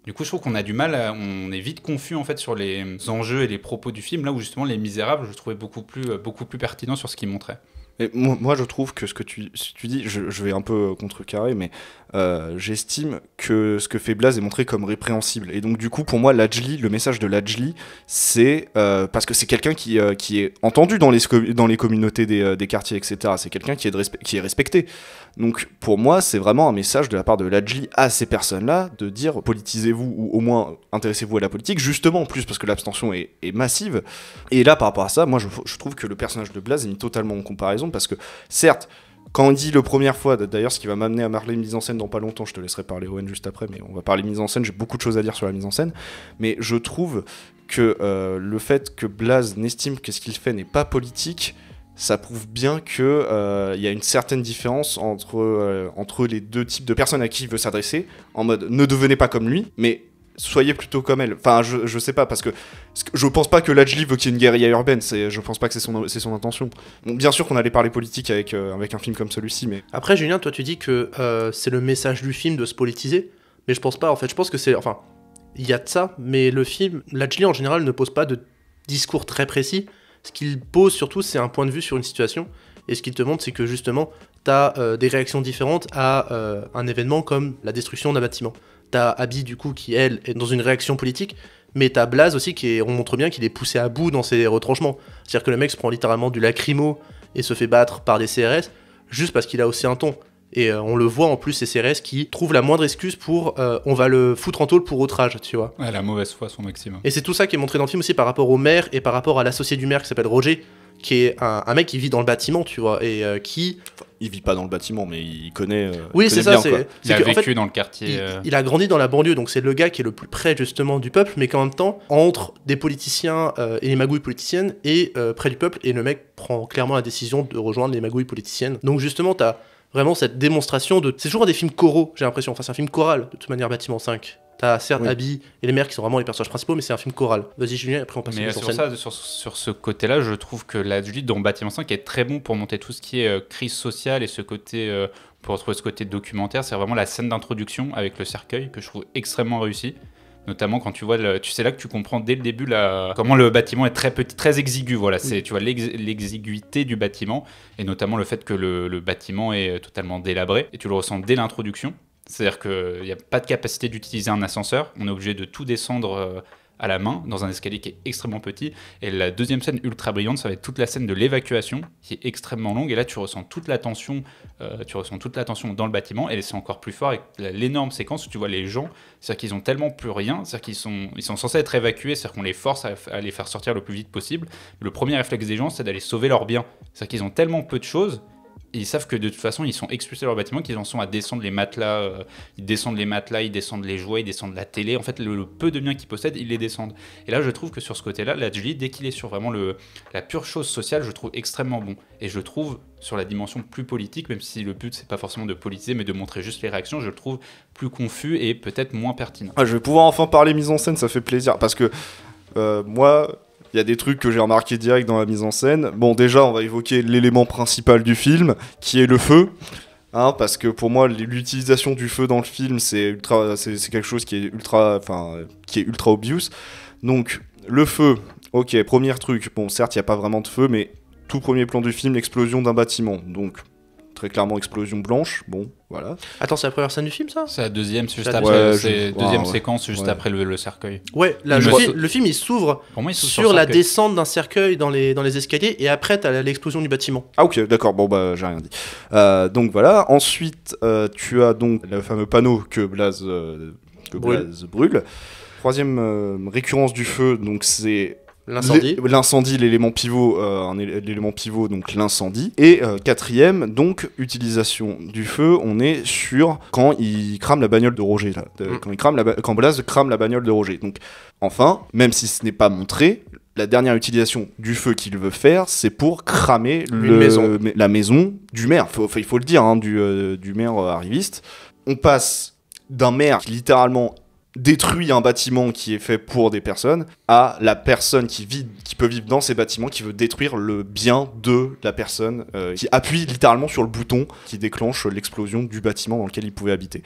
Du coup, je trouve qu'on a du mal, on est vite confus en fait sur les enjeux et les propos du film, là où justement Les Misérables, je trouvais beaucoup plus, euh, beaucoup plus pertinent sur ce qu'il montrait. Et moi, je trouve que ce que tu, dis, je, je, vais un peu contrecarrer, mais euh, j'estime que ce que fait Blaze est montré comme répréhensible. Et donc, du coup, pour moi, l'Adjli, le message de Ladjli c'est euh, parce que c'est quelqu'un qui, euh, qui est entendu dans les, dans les communautés des, des quartiers, etc. C'est quelqu'un qui, est qui est respecté. Donc, pour moi, c'est vraiment un message de la part de Ladjli à ces personnes-là de dire politisez-vous ou au moins intéressez-vous à la politique, justement, en plus parce que l'abstention est, massive. Et là, par rapport à ça, moi, je, je trouve que le personnage de Blaz est mis totalement en comparaison parce que, certes, quand on dit le première fois, d'ailleurs, ce qui va m'amener à parler mise en scène dans pas longtemps, je te laisserai parler Owen juste après, mais on va parler mise en scène. J'ai beaucoup de choses à dire sur la mise en scène, mais je trouve que euh, le fait que Blaze n'estime que ce qu'il fait n'est pas politique, ça prouve bien qu'il euh, il y a une certaine différence entre, euh, entre les deux types de personnes à qui il veut s'adresser, en mode ne devenez pas comme lui, mais soyez plutôt comme elle. Enfin, je, je sais pas, parce que je pense pas que Lajli veut qu'il y ait une guérilla urbaine, je pense pas que c'est son, son intention. Bon, bien sûr qu'on allait parler politique avec, euh, avec un film comme celui-ci, mais. Après, Julien, toi tu dis que euh, c'est le message du film de se politiser, mais je pense pas, en fait, je pense que c'est. Enfin, il y a de ça, mais le film, Lajli en général ne pose pas de discours très précis. Ce qu'il pose surtout, c'est un point de vue sur une situation, et ce qu'il te montre, c'est que justement, t'as euh, des réactions différentes à un événement comme la destruction d'un bâtiment. T'as Abby, du coup, qui, elle, est dans une réaction politique. Mais t'as Blaze aussi, qui est, on montre bien qu'il est poussé à bout dans ses retranchements. C'est-à-dire que le mec se prend littéralement du lacrymo et se fait battre par des CRS juste parce qu'il a aussi un ton. Et euh, on le voit en plus, ces CRS qui trouvent la moindre excuse pour euh, on va le foutre en tôle pour outrage, tu vois. Ouais, la mauvaise foi, son maximum. Et c'est tout ça qui est montré dans le film aussi par rapport au maire et par rapport à l'associé du maire qui s'appelle Roger, qui est un, mec qui vit dans le bâtiment, tu vois, et euh, qui il vit pas dans le bâtiment, mais il connaît. Euh, oui, c'est ça. c'est il a vécu dans le quartier. Euh. Il, a grandi dans la banlieue, donc c'est le gars qui est le plus près justement du peuple, mais qu'en même temps, entre des politiciens euh, et les magouilles politiciennes, et près du peuple, et le mec prend clairement la décision de rejoindre les magouilles politiciennes. Donc justement, t'as vraiment cette démonstration de. C'est toujours des films choraux, j'ai l'impression. Enfin, c'est un film choral, de toute manière, Bâtiment 5. T'as certes Abby et les mères qui sont vraiment les personnages principaux, mais c'est un film choral. Vas-y Julien, après on passe mais sur ça, sur, ce côté-là, je trouve que la Julie dans Bâtiment 5 est très bon pour monter tout ce qui est euh, crise sociale et ce côté, euh, pour retrouver ce côté documentaire, c'est vraiment la scène d'introduction avec le cercueil que je trouve extrêmement réussi. notamment quand tu vois tu sais là que tu comprends dès le début la, comment le bâtiment est très petit très exigu voilà c'est tu vois l'exiguïté du bâtiment et notamment le fait que le, le, bâtiment est totalement délabré et tu le ressens dès l'introduction c'est-à-dire qu'il n'y euh, a pas de capacité d'utiliser un ascenseur, on est obligé de tout descendre euh, à la main dans un escalier qui est extrêmement petit. Et la deuxième scène ultra brillante, ça va être toute la scène de l'évacuation qui est extrêmement longue. Et là, tu ressens toute la tension, euh, tu ressens toute la tension dans le bâtiment. Et c'est encore plus fort avec l'énorme séquence où tu vois les gens, c'est-à-dire qu'ils ont tellement plus rien, c'est-à-dire qu'ils sont, ils sont censés être évacués, c'est-à-dire qu'on les force à, les faire sortir le plus vite possible. Le premier réflexe des gens, c'est d'aller sauver leurs biens, c'est-à-dire qu'ils ont tellement peu de choses ils savent que de toute façon, ils sont expulsés de leur bâtiment, qu'ils en sont à descendre les matelas, euh, ils descendent les matelas, ils descendent les jouets, ils descendent la télé. En fait, le, peu de biens qu'ils possèdent, ils les descendent. Et là, je trouve que sur ce côté-là, la Julie, dès qu'il est sur vraiment le, la pure chose sociale, je trouve extrêmement bon. Et je trouve sur la dimension plus politique, même si le but c'est pas forcément de politiser, mais de montrer juste les réactions, je le trouve plus confus et peut-être moins pertinent. Ah, je vais pouvoir enfin parler mise en scène, ça fait plaisir, parce que euh, moi, il y a des trucs que j'ai remarqué direct dans la mise en scène. Bon, déjà, on va évoquer l'élément principal du film, qui est le feu. Hein, parce que pour moi, l'utilisation du feu dans le film, c'est ultra, c'est quelque chose qui est ultra, enfin, qui est ultra obvious. Donc, le feu, ok, premier truc. Bon, certes, il n'y a pas vraiment de feu, mais tout premier plan du film, l'explosion d'un bâtiment. Donc, très clairement explosion blanche. Bon, voilà. Attends, c'est la première scène du film, ça C'est la deuxième, juste après. c'est deuxième séquence, juste après le, le, cercueil. Ouais, là, le, film, il s'ouvre sur, la descente d'un cercueil dans les, dans les escaliers, et après, t'as l'explosion du bâtiment. Ah, ok, d'accord, bon, bah, j'ai rien dit. Euh, donc voilà, ensuite, euh, tu as donc le fameux panneau que Blaze, euh, Blaze brûle. Troisième récurrence du feu, donc c'est L'incendie. L'incendie, l'élément pivot, euh, l'élément pivot, donc l'incendie. Et euh, quatrième, donc utilisation du feu. On est sur quand il crame la bagnole de Roger, là. Mm. quand il crame la, quand crame la bagnole de Roger. Donc enfin, même si ce n'est pas montré, la dernière utilisation du feu qu'il veut faire, c'est pour cramer la maison du maire. il faut le dire, hein, du, euh, du maire arriviste. On passe d'un maire qui littéralement détruit un bâtiment qui est fait pour des personnes à la personne qui vit, qui peut vivre dans ces bâtiments, qui veut détruire le bien de la personne, euh, qui appuie littéralement sur le bouton qui déclenche l'explosion du bâtiment dans lequel il pouvait habiter.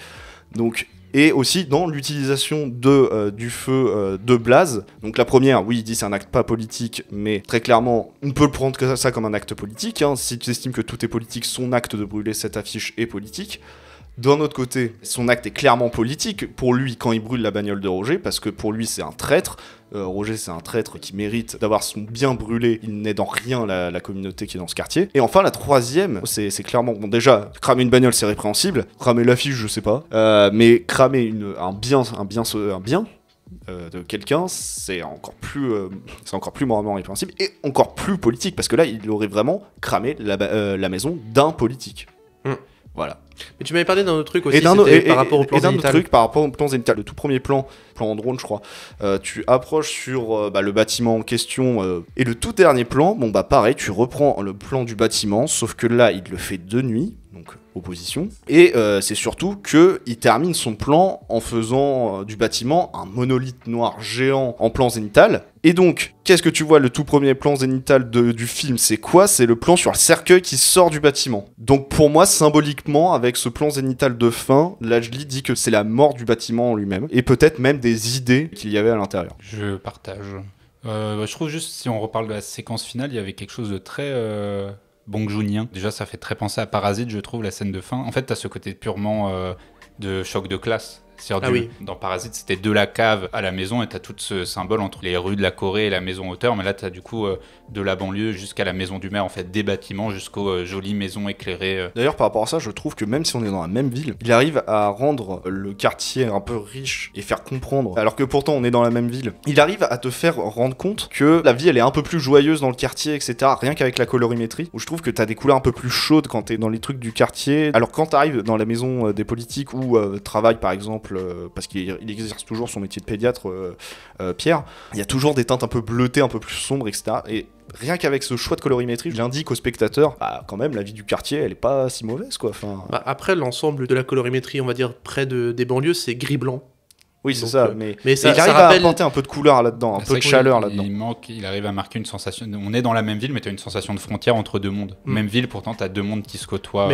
Donc et aussi dans l'utilisation de euh, du feu euh, de Blaze. Donc la première, oui, il dit c'est un acte pas politique, mais très clairement, on peut le prendre que ça, ça comme un acte politique. Hein. Si tu estimes que tout est politique, son acte de brûler cette affiche est politique. D'un autre côté, son acte est clairement politique pour lui quand il brûle la bagnole de Roger, parce que pour lui c'est un traître. Euh, Roger c'est un traître qui mérite d'avoir son bien brûlé, il n'est dans rien la, communauté qui est dans ce quartier. Et enfin la troisième, c'est clairement, bon déjà, cramer une bagnole c'est répréhensible, cramer l'affiche je sais pas, euh, mais cramer un bien, un bien, euh, de quelqu'un, c'est encore plus, c'est encore plus moralement répréhensible et encore plus politique parce que là, il aurait vraiment cramé la, maison d'un politique. Mm. Voilà. Mais tu m'avais parlé d'un autre truc aussi, et par rapport au plan truc par rapport au plan le tout premier plan, plan en drone, je crois. Euh, tu approches sur euh, bah, le bâtiment en question euh, et le tout dernier plan, bon bah pareil, tu reprends le plan du bâtiment, sauf que là, il le fait de nuit, donc opposition. Et c'est surtout que il termine son plan en faisant du bâtiment un monolithe noir géant en plan zénithal et donc, qu'est-ce que tu vois Le tout premier plan zénital de, du film, c'est quoi C'est le plan sur le cercueil qui sort du bâtiment. Donc pour moi, symboliquement, avec ce plan zénital de fin, Lajli dit que c'est la mort du bâtiment en lui-même, et peut-être même des idées qu'il y avait à l'intérieur. Je partage. Euh, bah, je trouve juste, si on reparle de la séquence finale, il y avait quelque chose de très... Euh... Déjà, ça fait très penser à Parasite, je trouve, la scène de fin. En fait, tu ce côté purement euh, de choc de classe ah dans Parasite, c'était de la cave à la maison et t'as tout ce symbole entre les rues de la Corée et la maison hauteur. Mais là, t'as du coup euh, de la banlieue jusqu'à la maison du maire, en fait, des bâtiments jusqu'aux euh, jolies maisons éclairées. Euh. D'ailleurs, par rapport à ça, je trouve que même si on est dans la même ville, il arrive à rendre le quartier un peu riche et faire comprendre, alors que pourtant on est dans la même ville, il arrive à te faire rendre compte que la vie elle est un peu plus joyeuse dans le quartier, etc. Rien qu'avec la colorimétrie, où je trouve que t'as des couleurs un peu plus chaudes quand t'es dans les trucs du quartier. Alors quand t'arrives dans la maison des politiques ou travaille par exemple euh, parce qu'il exerce toujours son métier de pédiatre, euh, euh, Pierre, il y a toujours des teintes un peu bleutées, un peu plus sombres, etc. Et rien qu'avec ce choix de colorimétrie, j'indique au spectateur, bah, quand même, la vie du quartier, elle est pas si mauvaise, quoi. Enfin... Bah, après, l'ensemble de la colorimétrie, on va dire, près des banlieues, c'est gris-blanc. Oui, c'est ça, mais, il arrive à apporter un peu de couleur là-dedans, un bah, peu de chaleur là-dedans. Il il arrive à marquer une sensation. On est dans la même ville, mais tu as une sensation de frontière entre deux mondes. Mm. Même ville, pourtant, tu as deux mondes qui se côtoient.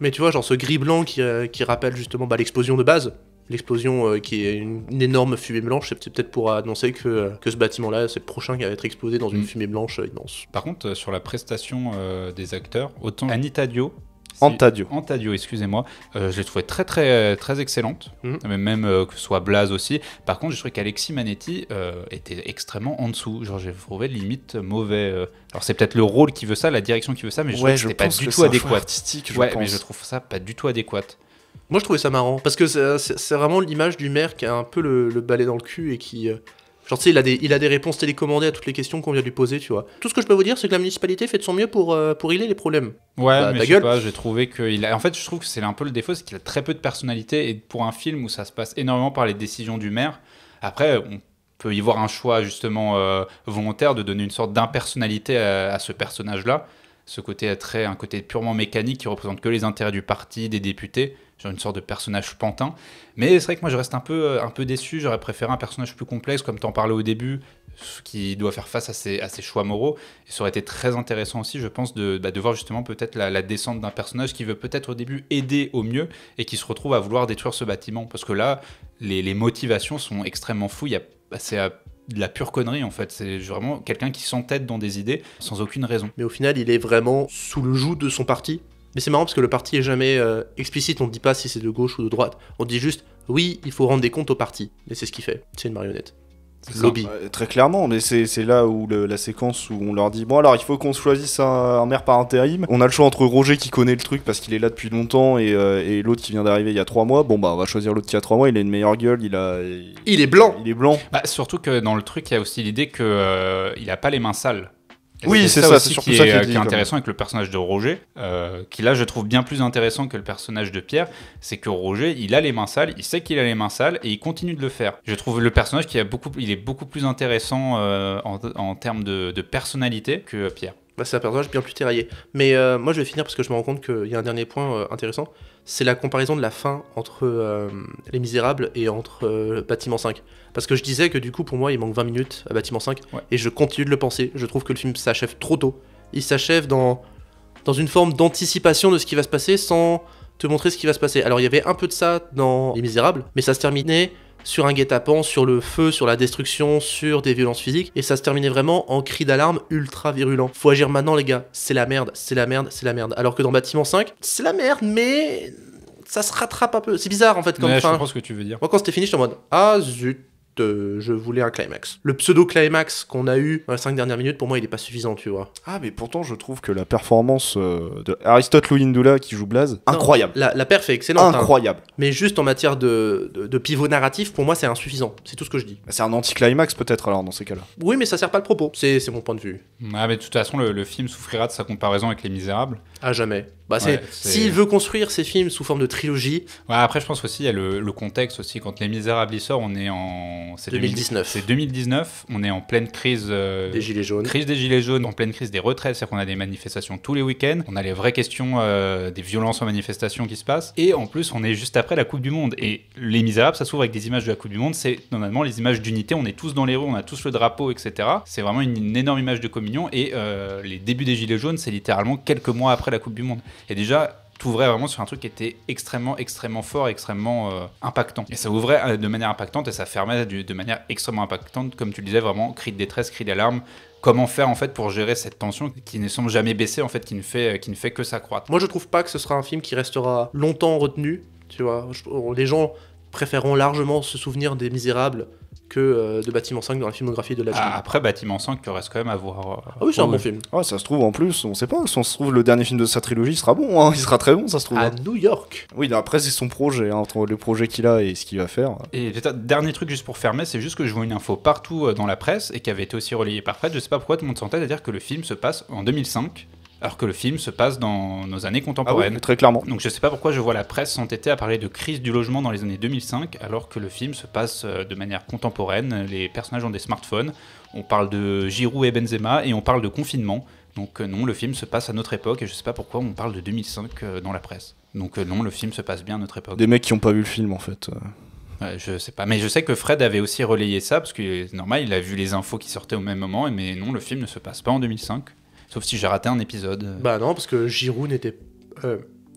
Mais, tu vois, genre ce gris-blanc qui, rappelle justement bah, l'explosion de base, L'explosion euh, qui est une, énorme fumée blanche, c'est peut-être pour annoncer que, euh, que ce bâtiment-là, c'est le prochain qui va être explosé dans une mm. fumée blanche euh, immense. Par contre, sur la prestation des acteurs, autant Anita Dio. Antadio. Antadio, excusez-moi. je l'ai trouvé très, très, très excellente. Mm. mais Même que ce soit Blaze aussi. Par contre, je trouvais qu'Alexis Manetti était extrêmement en dessous. Genre, j'ai trouvé limite mauvais. Alors, c'est peut-être le rôle qui veut ça, la direction qui veut ça, mais je trouve que pas du tout adéquat. je mais je trouve ça pas du tout adéquat. Moi, je trouvais ça marrant parce que euh, c'est vraiment l'image du maire qui a un peu le, balai dans le cul et qui. Euh, genre, tu sais, il, a des, il a des réponses télécommandées à toutes les questions qu'on vient de lui poser, tu vois. Tout ce que je peux vous dire, c'est que la municipalité fait de son mieux pour, euh, pour régler les problèmes. Ouais, bah, mais je sais pas, j'ai trouvé qu'il a. En fait, je trouve que c'est un peu le défaut, c'est qu'il a très peu de personnalité et pour un film où ça se passe énormément par les décisions du maire, après, on peut y voir un choix justement volontaire de donner une sorte d'impersonnalité à, ce personnage-là. Ce côté très, un côté purement mécanique qui représente que les intérêts du parti, des députés une sorte de personnage pantin. Mais c'est vrai que moi je reste un peu, euh, un peu déçu, j'aurais préféré un personnage plus complexe, comme t'en parlais au début, qui doit faire face à ses, choix moraux. Et ça aurait été très intéressant aussi, je pense, de, bah, voir justement peut-être la, descente d'un personnage qui veut peut-être au début aider au mieux et qui se retrouve à vouloir détruire ce bâtiment. Parce que là, les, motivations sont extrêmement fouilles. Bah, c'est euh, de la pure connerie en fait. C'est vraiment quelqu'un qui s'entête dans des idées sans aucune raison. Mais au final, il est vraiment sous le joug de son parti mais c'est marrant parce que le parti est jamais euh, explicite, on ne dit pas si c'est de gauche ou de droite. On dit juste, oui, il faut rendre des comptes au parti. Et c'est ce qu'il fait. C'est une marionnette. Lobby. très clairement, mais c'est là où la séquence où on leur dit bon alors il faut qu'on choisisse un, maire par intérim. On a le choix entre Roger qui connaît le truc parce qu'il est là depuis longtemps euh, et, l'autre qui vient d'arriver il y a trois mois. Bon bah on va choisir l'autre qui a trois mois, il a une meilleure gueule, il a il, est blanc. Il est blanc. Bah, surtout que dans le truc il y a aussi l'idée qu'il euh, pas les mains sales. Oui, c'est ça, c'est surtout qui ça euh, qui est, intéressant avec le personnage de Roger, euh, qui là je trouve bien plus intéressant que le personnage de Pierre, c'est que Roger, il a les mains sales, il sait qu'il a les mains sales et il continue de le faire. Je trouve le personnage qui a beaucoup, il est beaucoup plus intéressant euh, en, termes de personnalité que Pierre. Bah, c'est un personnage bien plus terraillé. Mais euh, moi, je vais finir parce que je me rends compte qu'il y a un dernier point euh, intéressant. C'est la comparaison de la fin entre euh, Les Misérables et entre Bâtiment 5. Parce que je disais que du coup, pour moi, il manque 20 minutes à Bâtiment 5. Et je continue de le penser. Je trouve que le film s'achève trop tôt. Il s'achève dans, dans une forme d'anticipation de ce qui va se passer sans te montrer ce qui va se passer. Alors, il y avait un peu de ça dans Les Misérables, mais ça se terminait sur un guet-apens, sur le feu, sur la destruction, sur des violences physiques, et ça se terminait vraiment en cri d'alarme ultra virulent. Faut agir maintenant les gars, c'est la merde, c'est la merde, c'est la merde. Alors que dans Bâtiment 5, c'est la merde, mais ça se rattrape un peu. C'est bizarre en fait comme ouais, Je pense que tu veux dire. Moi quand c'était fini, j'étais en mode ah zut. Euh, je voulais un climax. Le pseudo-climax qu'on a eu dans les 5 dernières minutes, pour moi, il n'est pas suffisant, tu vois. Ah, mais pourtant, je trouve que la performance d'Aristote euh, de Aristote qui joue Blaze, incroyable. La, perf est excellente. Hein. Incroyable. Mais juste en matière de, pivot narratif, pour moi, c'est insuffisant. C'est tout ce que je dis. Bah, c'est un anti-climax, peut-être, alors, dans ces cas-là. Oui, mais ça sert pas le propos. C'est mon point de vue. Ah, mais de toute façon, le, le film souffrira de sa comparaison avec Les Misérables. À jamais. Bah, S'il veut construire ses films sous forme de trilogie. après, je pense aussi, il y a le, contexte aussi. Quand Les Misérables y sort, on est en. 2019. C'est 2019. On est en pleine crise. Euh, des Gilets jaunes. Crise des Gilets jaunes, en pleine crise des retraites. C'est-à-dire qu'on a des manifestations tous les week-ends. On a les vraies questions euh, des violences en manifestation qui se passent. Et en plus, on est juste après la Coupe du Monde. Et Les Misérables, ça s'ouvre avec des images de la Coupe du Monde. C'est normalement les images d'unité. On est tous dans les rues, on a tous le drapeau, etc. C'est vraiment une, énorme image de communion. Et euh, les débuts des Gilets jaunes, c'est littéralement quelques mois après la Coupe du Monde. Et déjà, ouvrais vraiment sur un truc qui était extrêmement, extrêmement fort, extrêmement euh, impactant. Et ça ouvrait euh, de manière impactante et ça fermait de manière extrêmement impactante, comme tu le disais, vraiment cri de détresse, cri d'alarme. Comment faire en fait pour gérer cette tension qui ne semble jamais baisser en fait, qui ne fait, euh, qui ne fait que s'accroître Moi, je trouve pas que ce sera un film qui restera longtemps retenu. Tu vois, les gens préféreront largement se souvenir des Misérables que euh, de Bâtiment 5 dans la filmographie de la ah, Après Bâtiment 5, tu reste quand même à voir. Euh, ah oui, c'est un oh, bon film. Ah, ça se trouve en plus, on sait pas, si on se trouve le dernier film de sa trilogie sera bon, hein, il sera très bon, ça se trouve. À hein. New York. Oui, après c'est son projet, hein, entre le projet qu'il a et ce qu'il va faire. Et dernier truc juste pour fermer, c'est juste que je vois une info partout euh, dans la presse et qui avait été aussi relayée par Fred, je sais pas pourquoi tout le monde s'entête à dire que le film se passe en 2005 alors que le film se passe dans nos années contemporaines. Ah très clairement. Donc je ne sais pas pourquoi je vois la presse s'entêter à parler de crise du logement dans les années 2005, alors que le film se passe euh, de manière contemporaine, les personnages ont des smartphones, on parle de Giroud et Benzema, et on parle de confinement. Donc euh, non, le film se passe à notre époque, et je ne sais pas pourquoi on parle de 2005 euh, dans la presse. Donc non, le film se passe bien à notre époque. Des mecs qui n'ont pas vu le film en fait. Ouais, je sais pas, mais je sais que Fred avait aussi relayé ça, parce que normal, il a vu les infos qui sortaient au même moment, mais non, le film ne se passe pas en 2005. Sauf si j'ai raté un épisode. Bah non, parce que Giroud n'était euh,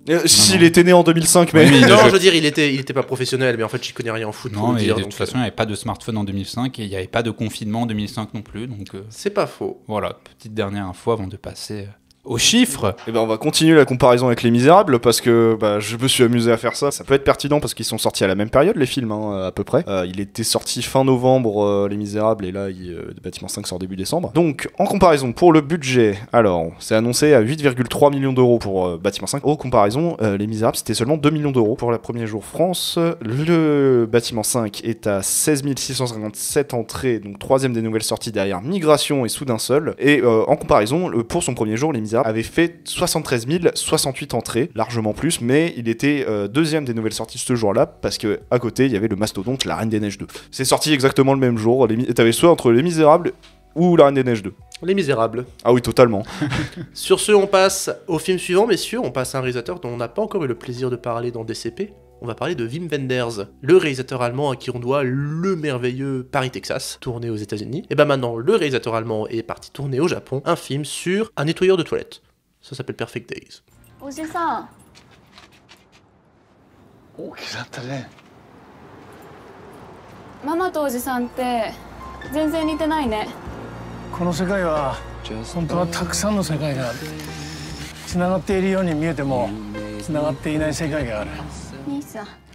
euh, S'il était né en 2005, mais. non, je... veux dire, il était, il était pas professionnel, mais en fait, j'y connais rien en foot. Non, mais de toute façon, il n'y avait pas de smartphone en 2005 et il n'y avait pas de confinement en 2005 non plus. donc... Euh, C'est pas faux. Voilà, petite dernière info avant de passer aux chiffres. Et eh ben on va continuer la comparaison avec Les Misérables parce que bah, je me suis amusé à faire ça. Ça peut être pertinent parce qu'ils sont sortis à la même période les films hein, à peu près. Euh, il était sorti fin novembre euh, Les Misérables et là il, euh, Bâtiment 5 sort début décembre. Donc en comparaison pour le budget, alors c'est annoncé à 8,3 millions d'euros pour Bâtiment 5. Au comparaison Les Misérables c'était seulement 2 millions d'euros pour la premier jour France. Le Bâtiment 5 est à 16 657 entrées donc troisième des nouvelles sorties derrière Migration et Soudain Seul. Et en comparaison pour son premier jour Les Misérables avait fait 73 068 entrées, largement plus, mais il était euh, deuxième des nouvelles sorties ce jour-là parce que côté il y avait le mastodonte La Reine des Neiges 2. C'est sorti exactement le même jour. t'avais soit entre Les Misérables ou La Reine des Neiges 2. Les Misérables. Ah oui, totalement. Sur ce, on passe au film suivant, messieurs. On passe à un réalisateur dont on n'a pas encore eu le plaisir de parler dans DCP, on va parler de Wim Wenders, le réalisateur allemand à qui on doit le merveilleux Paris-Texas, tourné aux États-Unis. Et ben maintenant, le réalisateur allemand est parti tourner au Japon un film sur un nettoyeur de toilettes. Ça s'appelle Perfect Days. Oh, oh,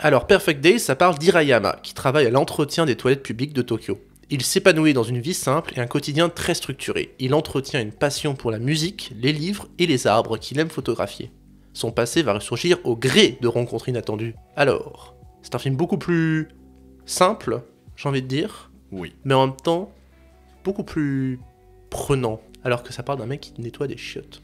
alors, Perfect Days, ça parle d'Irayama, qui travaille à l'entretien des toilettes publiques de Tokyo. Il s'épanouit dans une vie simple et un quotidien très structuré. Il entretient une passion pour la musique, les livres et les arbres qu'il aime photographier. Son passé va ressurgir au gré de rencontres inattendues. Alors, c'est un film beaucoup plus simple, j'ai envie de dire. Oui. Mais en même temps, beaucoup plus prenant. Alors que ça parle d'un mec qui nettoie des chiottes.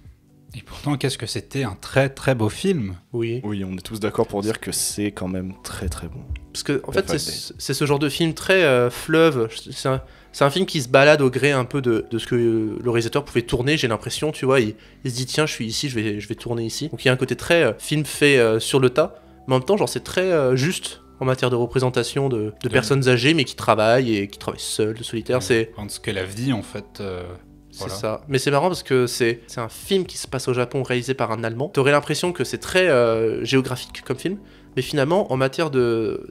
Et pourtant, qu'est-ce que c'était un très très beau film. Oui. Oui, on est tous d'accord pour dire que c'est quand même très très bon. Parce que en fait, c'est ce genre de film très euh, fleuve. C'est un, film qui se balade au gré un peu de, ce que euh, le réalisateur pouvait tourner. J'ai l'impression, tu vois, il, se dit tiens, je suis ici, je vais, je vais tourner ici. Donc il y a un côté très euh, film fait sur le tas, mais en même temps, genre c'est très juste en matière de représentation de, personnes âgées mais qui travaillent et qui travaillent seules, solitaires. C'est. Ce qu'elle la dit en fait. C'est ça. Mais c'est marrant parce que c'est un film qui se passe au Japon réalisé par un Allemand. T'aurais l'impression que c'est très euh, géographique comme film. Mais finalement, en matière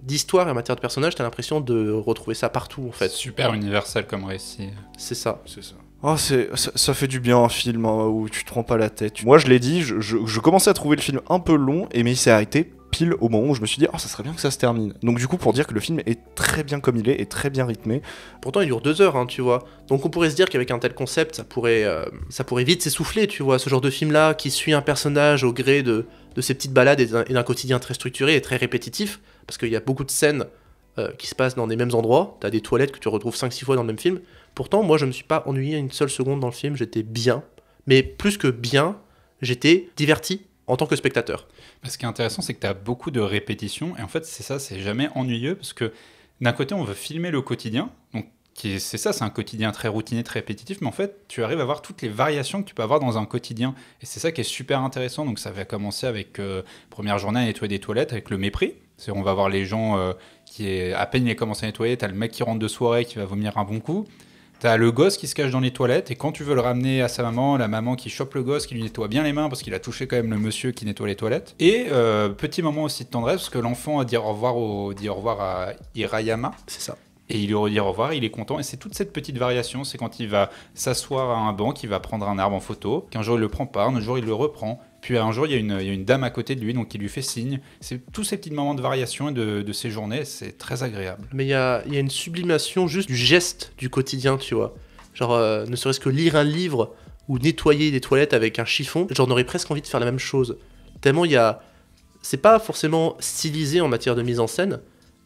d'histoire et en matière de personnages, t'as l'impression de retrouver ça partout en fait. Super universel comme récit. C'est ça. C'est ça. Oh, ça, fait du bien un film hein, où tu te rends pas la tête. Moi, je l'ai dit, je, je, commençais à trouver le film un peu long, et mais il s'est arrêté pile au moment où je me suis dit, oh, ça serait bien que ça se termine. Donc, du coup, pour dire que le film est très bien comme il est, et très bien rythmé. Pourtant, il dure deux heures, hein, tu vois. Donc, on pourrait se dire qu'avec un tel concept, ça pourrait, euh, ça pourrait vite s'essouffler, tu vois. Ce genre de film-là qui suit un personnage au gré de, de ses petites balades et d'un quotidien très structuré et très répétitif, parce qu'il y a beaucoup de scènes euh, qui se passent dans les mêmes endroits. T'as des toilettes que tu retrouves 5-6 fois dans le même film. Pourtant, moi, je ne me suis pas ennuyé une seule seconde dans le film. J'étais bien. Mais plus que bien, j'étais diverti en tant que spectateur ce qui est intéressant, c'est que tu as beaucoup de répétitions. Et en fait, c'est ça, c'est jamais ennuyeux parce que d'un côté, on veut filmer le quotidien. Donc, c'est ça, c'est un quotidien très routiné, très répétitif, mais en fait, tu arrives à voir toutes les variations que tu peux avoir dans un quotidien. Et c'est ça qui est super intéressant. Donc, ça va commencer avec euh, première journée à nettoyer des toilettes avec le mépris. C'est on va voir les gens euh, qui, à peine les commencent commencé à nettoyer, Tu as le mec qui rentre de soirée qui va vomir un bon coup. T'as le gosse qui se cache dans les toilettes et quand tu veux le ramener à sa maman, la maman qui chope le gosse, qui lui nettoie bien les mains parce qu'il a touché quand même le monsieur qui nettoie les toilettes. Et euh, petit moment aussi de tendresse parce que l'enfant dit au revoir au, dit au revoir à Hirayama. C'est ça. Et il lui dit au revoir, il est content. Et c'est toute cette petite variation, c'est quand il va s'asseoir à un banc, qu'il va prendre un arbre en photo, qu'un jour il le prend pas, un autre jour il le reprend. Puis un jour, il y, a une, dame à côté de lui, donc il lui fait signe. C'est tous ces petits moments de variation et de, de journées, c'est très agréable. Mais il y a, une sublimation juste du geste du quotidien, tu vois. Genre, euh, ne serait-ce que lire un livre ou nettoyer des toilettes avec un chiffon, j'en aurais presque envie de faire la même chose. Tellement il y a. C'est pas forcément stylisé en matière de mise en scène,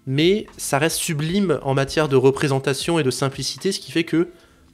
mais ça reste sublime en matière de représentation et de simplicité, ce qui fait que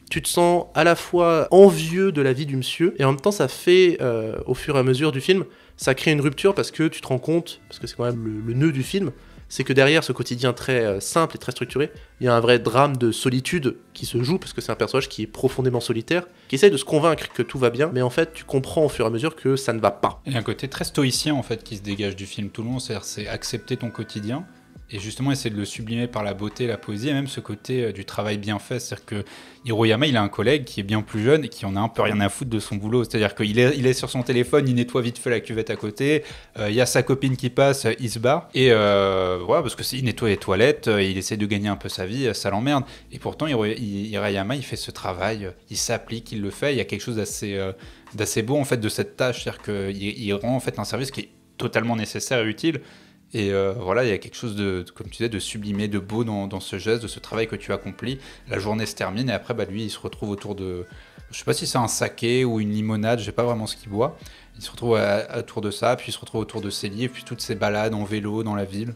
tu te sens à la fois envieux de la vie du monsieur, et en même temps ça fait, euh, au fur et à mesure du film, ça crée une rupture parce que tu te rends compte, parce que c'est quand même le, nœud du film, c'est que derrière ce quotidien très euh, simple et très structuré, il y a un vrai drame de solitude qui se joue, parce que c'est un personnage qui est profondément solitaire, qui essaye de se convaincre que tout va bien, mais en fait, tu comprends au fur et à mesure que ça ne va pas. Il y a un côté très stoïcien, en fait, qui se dégage du film tout le long, c'est-à-dire c'est accepter ton quotidien, et justement essayer de le sublimer par la beauté, la poésie, et même ce côté euh, du travail bien fait. C'est-à-dire que Hiroyama, il a un collègue qui est bien plus jeune et qui en a un peu rien à foutre de son boulot. C'est-à-dire qu'il est, il est sur son téléphone, il nettoie vite fait la cuvette à côté, euh, il y a sa copine qui passe, euh, il se barre. Et voilà, parce que nettoie les toilettes, il essaie de gagner un peu sa vie, ça l'emmerde. Et pourtant, Hiroyama, il fait ce travail, il s'applique, il le fait. Il y a quelque chose d'assez, d'assez beau en fait de cette tâche. C'est-à-dire qu'il rend en fait un service qui est totalement nécessaire et utile. Et euh, voilà, il y a quelque chose de, comme tu disais, de sublimé, de beau dans, ce geste, de ce travail que tu accomplis. La journée se termine et après, bah, lui, il se retrouve autour de. Je sais pas si c'est un saké ou une limonade, je sais pas vraiment ce qu'il boit. Il se retrouve autour de ça, puis il se retrouve autour de ses livres, puis toutes ses balades en vélo dans la ville.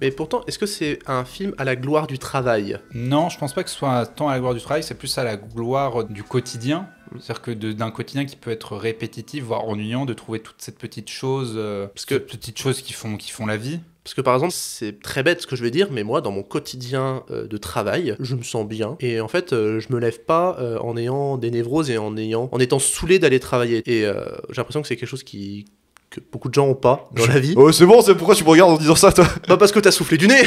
Mais pourtant, est-ce que c'est un film à la gloire du travail Non, je pense pas que ce soit tant à la gloire du travail, c'est plus à la gloire du quotidien. Mm. C'est-à-dire que d'un quotidien qui peut être répétitif, voire ennuyant, de trouver toutes ces petites choses, euh, parce que petites choses qui font, qui font la vie. Parce que par exemple, c'est très bête ce que je vais dire, mais moi, dans mon quotidien euh, de travail, je me sens bien. Et en fait, euh, je me lève pas en ayant des névroses et en, ayant, en étant saoulé d'aller travailler. Et j'ai l'impression que c'est quelque chose qui, beaucoup de gens ont pas dans la vie. Oh, c'est bon, c'est pourquoi tu me regardes en disant ça, toi Pas parce que t'as soufflé du nez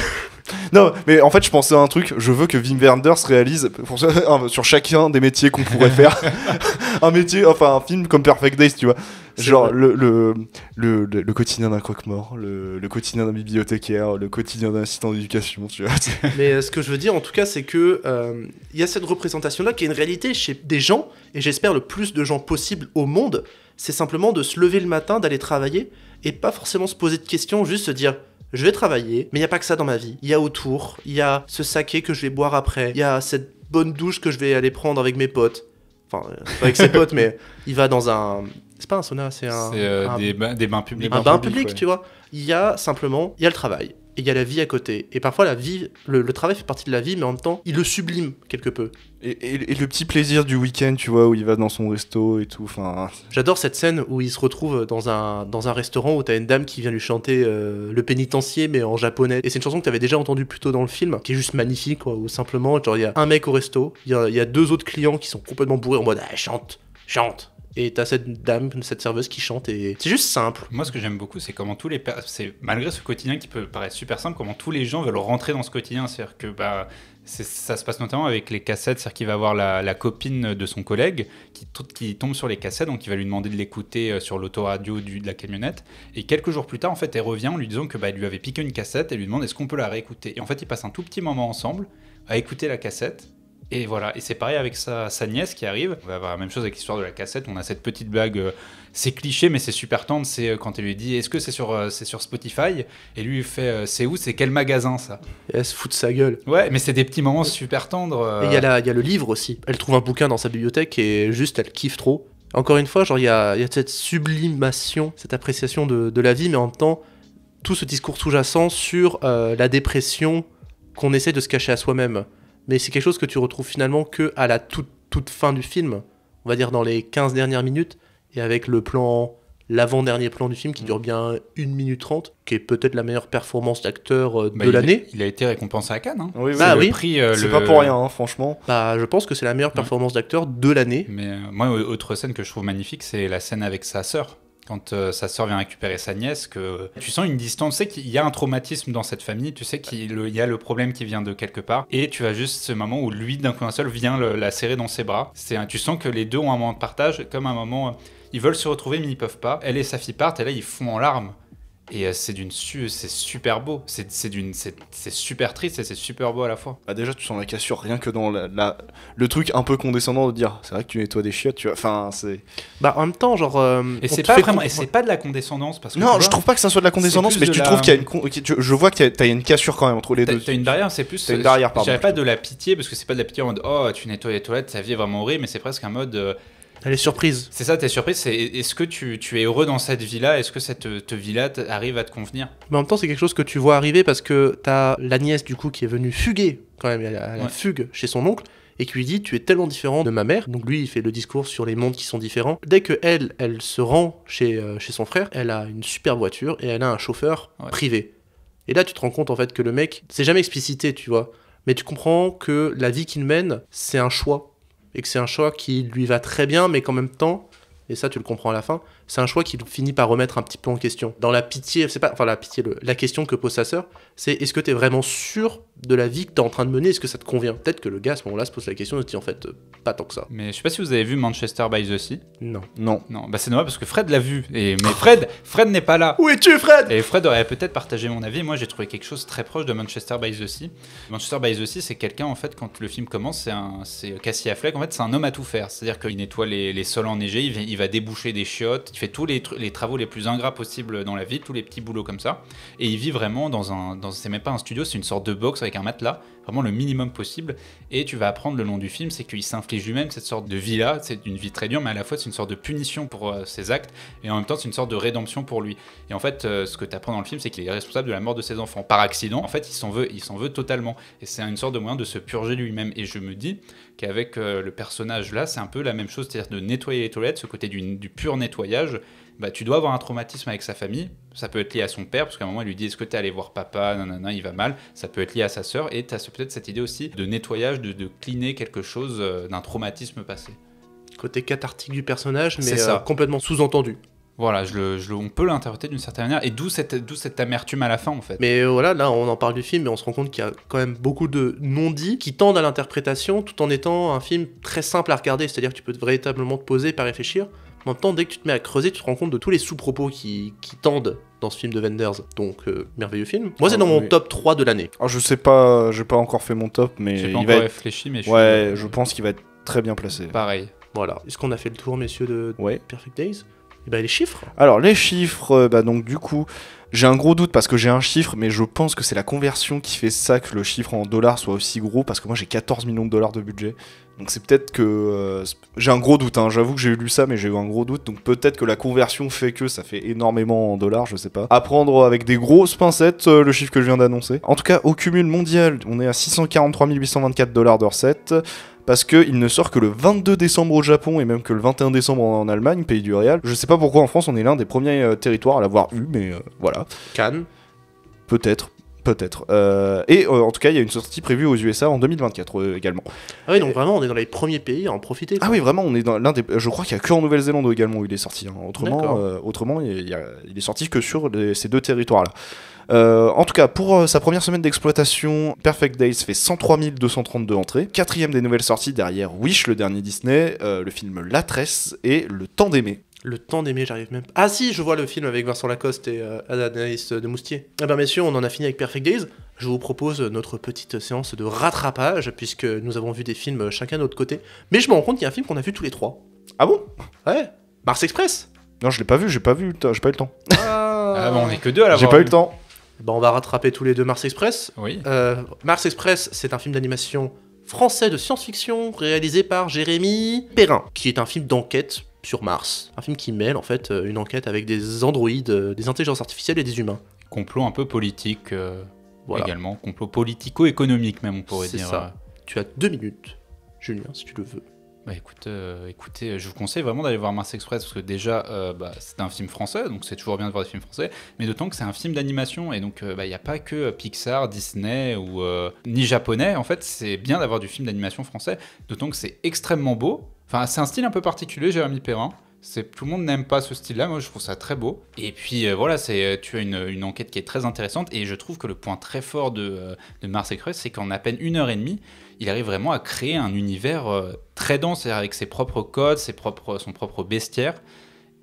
Non, mais en fait, je pensais à un truc. Je veux que Wim Wenders réalise sur chacun des métiers qu'on pourrait faire. un métier, enfin, un film comme Perfect Days, tu vois. Genre le, le, le, quotidien d'un croque-mort, le, quotidien d'un bibliothécaire, le quotidien d'un assistant d'éducation, tu vois. Mais euh, ce que je veux dire, en tout cas, c'est que euh, il y a cette représentation-là qui est une réalité chez des gens, et j'espère le plus de gens possible au monde c'est simplement de se lever le matin, d'aller travailler, et pas forcément se poser de questions, juste se dire je vais travailler, mais il n'y a pas que ça dans ma vie. Il y a autour, il y a ce saké que je vais boire après, il y a cette bonne douche que je vais aller prendre avec mes potes. Enfin, euh, pas avec ses potes, mais il va dans un. C'est pas un sauna, c'est un. C'est euh, des, bains, publics. Un bain public, tu vois. Il y a simplement, il y a le travail, il y a la vie à côté. Et parfois, la vie, le, travail fait partie de la vie, mais en même temps, il le sublime quelque peu. Et, le petit plaisir du week-end, tu vois, où il va dans son resto et tout. Enfin. J'adore cette scène où il se retrouve dans un, dans un restaurant où t'as une dame qui vient lui chanter euh, Le pénitencier, mais en japonais. Et c'est une chanson que t'avais déjà entendue plus tôt dans le film, qui est juste magnifique, quoi. Où simplement, genre, il y a un mec au resto, il y, y a, deux autres clients qui sont complètement bourrés en mode ah, chante, chante, et t'as cette dame, cette serveuse qui chante et c'est juste simple. Moi, ce que j'aime beaucoup, c'est comment tous les c'est malgré ce quotidien qui peut paraître super simple, comment tous les gens veulent rentrer dans ce quotidien, c'est-à-dire que bah ça se passe notamment avec les cassettes, c'est-à-dire qu'il va voir la, copine de son collègue qui, tombe sur les cassettes, donc il va lui demander de l'écouter euh, sur l'autoradio de la camionnette. Et quelques jours plus tard, en fait, elle revient en lui disant que bah, lui avait piqué une cassette et lui demande est-ce qu'on peut la réécouter. Et en fait, ils passent un tout petit moment ensemble à écouter la cassette et voilà, et c'est pareil avec sa, nièce qui arrive. On va avoir la même chose avec l'histoire de la cassette. On a cette petite blague, euh, c'est cliché, mais c'est super tendre. C'est euh, quand elle lui dit Est-ce que c'est sur, euh, c'est sur Spotify Et lui, fait C'est où C'est quel magasin ça et Elle se fout de sa gueule. Ouais, mais c'est des petits moments super tendres. Et il y, a le livre aussi. Elle trouve un bouquin dans sa bibliothèque et juste elle kiffe trop. Encore une fois, genre, il y a, cette sublimation, cette appréciation de, de, la vie, mais en même temps, tout ce discours sous-jacent sur la dépression qu'on essaie de se cacher à soi-même mais c'est quelque chose que tu retrouves finalement que à la toute, toute fin du film, on va dire dans les 15 dernières minutes, et avec le plan, l'avant-dernier plan du film qui mm. dure bien 1 minute 30, qui est peut-être la meilleure performance d'acteur euh, bah, de l'année. Il, a été récompensé à Cannes. Hein. Oui, bah oui. c'est euh, pas pour rien, hein, franchement. Bah, je pense que c'est la meilleure performance d'acteur de l'année. Mais euh, moi, autre scène que je trouve magnifique, c'est la scène avec sa sœur quand euh, sa sœur vient récupérer sa nièce, que tu sens une distance, tu sais qu'il y a un traumatisme dans cette famille, tu sais qu'il y a le problème qui vient de quelque part, et tu as juste ce moment où lui, d'un coup d'un seul, vient la serrer dans ses bras. tu sens que les deux ont un moment de partage, comme un moment, euh, ils veulent se retrouver mais ils peuvent pas. Elle et sa fille partent, et là ils font en larmes. Et euh, c'est d'une c'est super beau, c'est d'une c'est super triste et c'est super beau à la fois. Bah déjà tu sens la cassure rien que dans la, le truc un peu condescendant de dire c'est vrai que tu nettoies des chiottes, tu vois. Enfin c'est bah en même temps genre euh, et c'est pas vraiment et c'est pas de la condescendance parce que non je trouve pas que ça soit de la condescendance mais tu trouves qu'il y a une je vois que t'as une cassure quand même entre les deux. deux. T'as une barrière c'est plus as une barrière pardon. pas de la pitié parce que c'est pas de la pitié en mode oh tu nettoies les toilettes ta vie est vraiment horrible mais c'est presque un mode euh, elle est surprise. C'est ça, t'es surprise. est-ce que tu, tu, es heureux dans cette villa Est-ce que cette, villa vie-là arrive à te convenir Mais en même temps, c'est quelque chose que tu vois arriver parce que t'as la nièce, du coup, qui est venue fuguer, quand même, elle fugue chez son oncle, et qui lui dit Tu es tellement différent de ma mère. Donc lui, il fait le discours sur les mondes qui sont différents. Dès que elle, elle se rend chez, euh, chez son frère, elle a une super voiture et elle a un chauffeur privé. Et là, tu te rends compte, en fait, que le mec, c'est jamais explicité, tu vois. Mais tu comprends que la vie qu'il mène, c'est un choix et que c'est un choix qui lui va très bien, mais qu'en même temps, et ça tu le comprends à la fin, c'est un choix qui finit par remettre un petit peu en question. Dans la pitié, c'est pas, enfin la pitié, la question que pose sa sœur, c'est est-ce que t'es vraiment sûr de la vie que t'es en train de mener Est-ce que ça te convient Peut-être que le gars à ce moment-là se pose la question et se dit en fait euh, pas tant que ça. Mais je sais pas si vous avez vu Manchester by the Sea. Non. Non. Non. Bah c'est normal parce que Fred l'a vu. Et mais Fred, Fred n'est pas là. Où es-tu, Fred Et Fred aurait peut-être partagé mon avis. Moi j'ai trouvé quelque chose très proche de Manchester by the Sea. Manchester by the Sea, c'est quelqu'un en fait quand le film commence, c'est un, c'est Affleck. En fait, c'est un homme à tout faire. C'est-à-dire qu'il nettoie les, les sols enneigés, il va, il va déboucher des chiottes, il fait tous les, travaux les plus ingrats possibles dans la vie, tous les petits boulots comme ça. Et il vit vraiment dans un. c'est même pas un studio, c'est une sorte de box avec un matelas le minimum possible. Et tu vas apprendre le long du film, c'est qu'il s'inflige lui-même cette sorte de vie-là, c'est une vie très dure, mais à la fois c'est une sorte de punition pour euh, ses actes, et en même temps c'est une sorte de rédemption pour lui. Et en fait, euh, ce que tu apprends dans le film, c'est qu'il est responsable de la mort de ses enfants. Par accident, en fait, il s'en veut, il s'en veut totalement. Et c'est une sorte de moyen de se purger lui-même. Et je me dis qu'avec euh, le personnage là, c'est un peu la même chose, c'est-à-dire de nettoyer les toilettes, ce côté du, du pur nettoyage. Bah, tu dois avoir un traumatisme avec sa famille, ça peut être lié à son père, parce qu'à un moment, il lui dit Est-ce que t'es allé voir papa non, il va mal. Ça peut être lié à sa sœur. Et tu as peut-être cette idée aussi de nettoyage, de, de cliner quelque chose euh, d'un traumatisme passé. Côté cathartique du personnage, mais euh, complètement sous-entendu. Voilà, je on peut l'interpréter d'une certaine manière, et d'où cette, cette, amertume à la fin en fait. Mais euh, voilà, là on en parle du film, mais on se rend compte qu'il y a quand même beaucoup de non-dits qui tendent à l'interprétation, tout en étant un film très simple à regarder, c'est-à-dire que tu peux véritablement te poser par pas réfléchir. Maintenant, dès que tu te mets à creuser, tu te rends compte de tous les sous-propos qui, qui, tendent dans ce film de Vendors. Donc, euh, merveilleux film. Moi, c'est ah, dans mon top 3 de l'année. Ah, je sais pas, j'ai pas encore fait mon top, mais. pas réfléchi, mais je Ouais, euh, je pense qu'il va être très bien placé. Pareil. Voilà. Est-ce qu'on a fait le tour, messieurs, de Perfect Days bah, les chiffres Alors, les chiffres, euh, bah, donc du coup, j'ai un gros doute parce que j'ai un chiffre, mais je pense que c'est la conversion qui fait ça que le chiffre en dollars soit aussi gros, parce que moi j'ai 14 millions de dollars de budget. Donc c'est peut-être que... Euh, j'ai un gros doute, hein. j'avoue que j'ai lu ça, mais j'ai eu un gros doute. Donc peut-être que la conversion fait que ça fait énormément en dollars, je sais pas. À prendre avec des grosses pincettes euh, le chiffre que je viens d'annoncer. En tout cas, au cumul mondial, on est à 643 824 dollars de recettes parce qu'il ne sort que le 22 décembre au Japon et même que le 21 décembre en Allemagne, pays du Réal. Je sais pas pourquoi en France on est l'un des premiers euh, territoires à l'avoir eu, mais euh, voilà. Cannes Peut-être. Peut-être. Euh, et en tout cas, il y a une sortie prévue aux USA en 2024 également. Ah oui, donc vraiment, on est dans les premiers pays à en profiter. Ah oui, vraiment, on est dans l'un des. Je crois qu'il n'y a que en Nouvelle-Zélande également où il est sorti. Hein. Autrement, autrement il, est sorti que sur ces deux territoires-là. Euh, en tout cas, pour euh, sa première semaine d'exploitation, Perfect Days fait 103 232 entrées, quatrième des nouvelles sorties derrière Wish, le dernier Disney, euh, le film La Tresse et Le Temps d'aimer. Le temps d'aimer, j'arrive même pas. Ah si, je vois le film avec Vincent Lacoste et Anaïs de Moustier. Eh ah bien messieurs, on en a fini avec Perfect Days. Je vous propose notre petite séance de rattrapage, puisque nous avons vu des films chacun de notre côté. Mais je me rends compte qu'il y a un film qu'on a vu tous les trois. Ah bon Ouais Mars Express Non, je l'ai pas vu, j'ai pas vu, j'ai pas eu le temps. Ah, on est que deux à J'ai pas eu le temps bah, on va rattraper tous les deux Mars Express. Oui. Euh, Mars Express, c'est un film d'animation français de science-fiction réalisé par Jérémy Perrin, qui est un film d'enquête sur Mars. Un film qui mêle en fait euh, une enquête avec des androïdes, euh, des intelligences artificielles et des humains. Complot un peu politique également, complot politico-économique même on pourrait dire. Tu as deux minutes, Julien, si tu le veux. Bah écoute, euh, écoutez, je vous conseille vraiment d'aller voir Mars Express parce que déjà, euh, bah, c'est un film français, donc c'est toujours bien de voir des films français, mais d'autant que c'est un film d'animation et donc euh, bah, il n'y a pas que Pixar, Disney ou ni japonais. En fait, c'est bien d'avoir du film d'animation français, d'autant que c'est extrêmement beau. Enfin, c'est un style un peu particulier, Jérémy Perrin. tout le monde n'aime pas ce style-là. Moi, je trouve ça très beau. Et puis voilà, tu as une, enquête qui est très intéressante. Et je trouve que le point très fort de, de Mars Express, c'est qu'en à peine une heure et demie, il arrive vraiment à créer un univers euh, très dense, avec ses propres codes, ses propres, son propre bestiaire.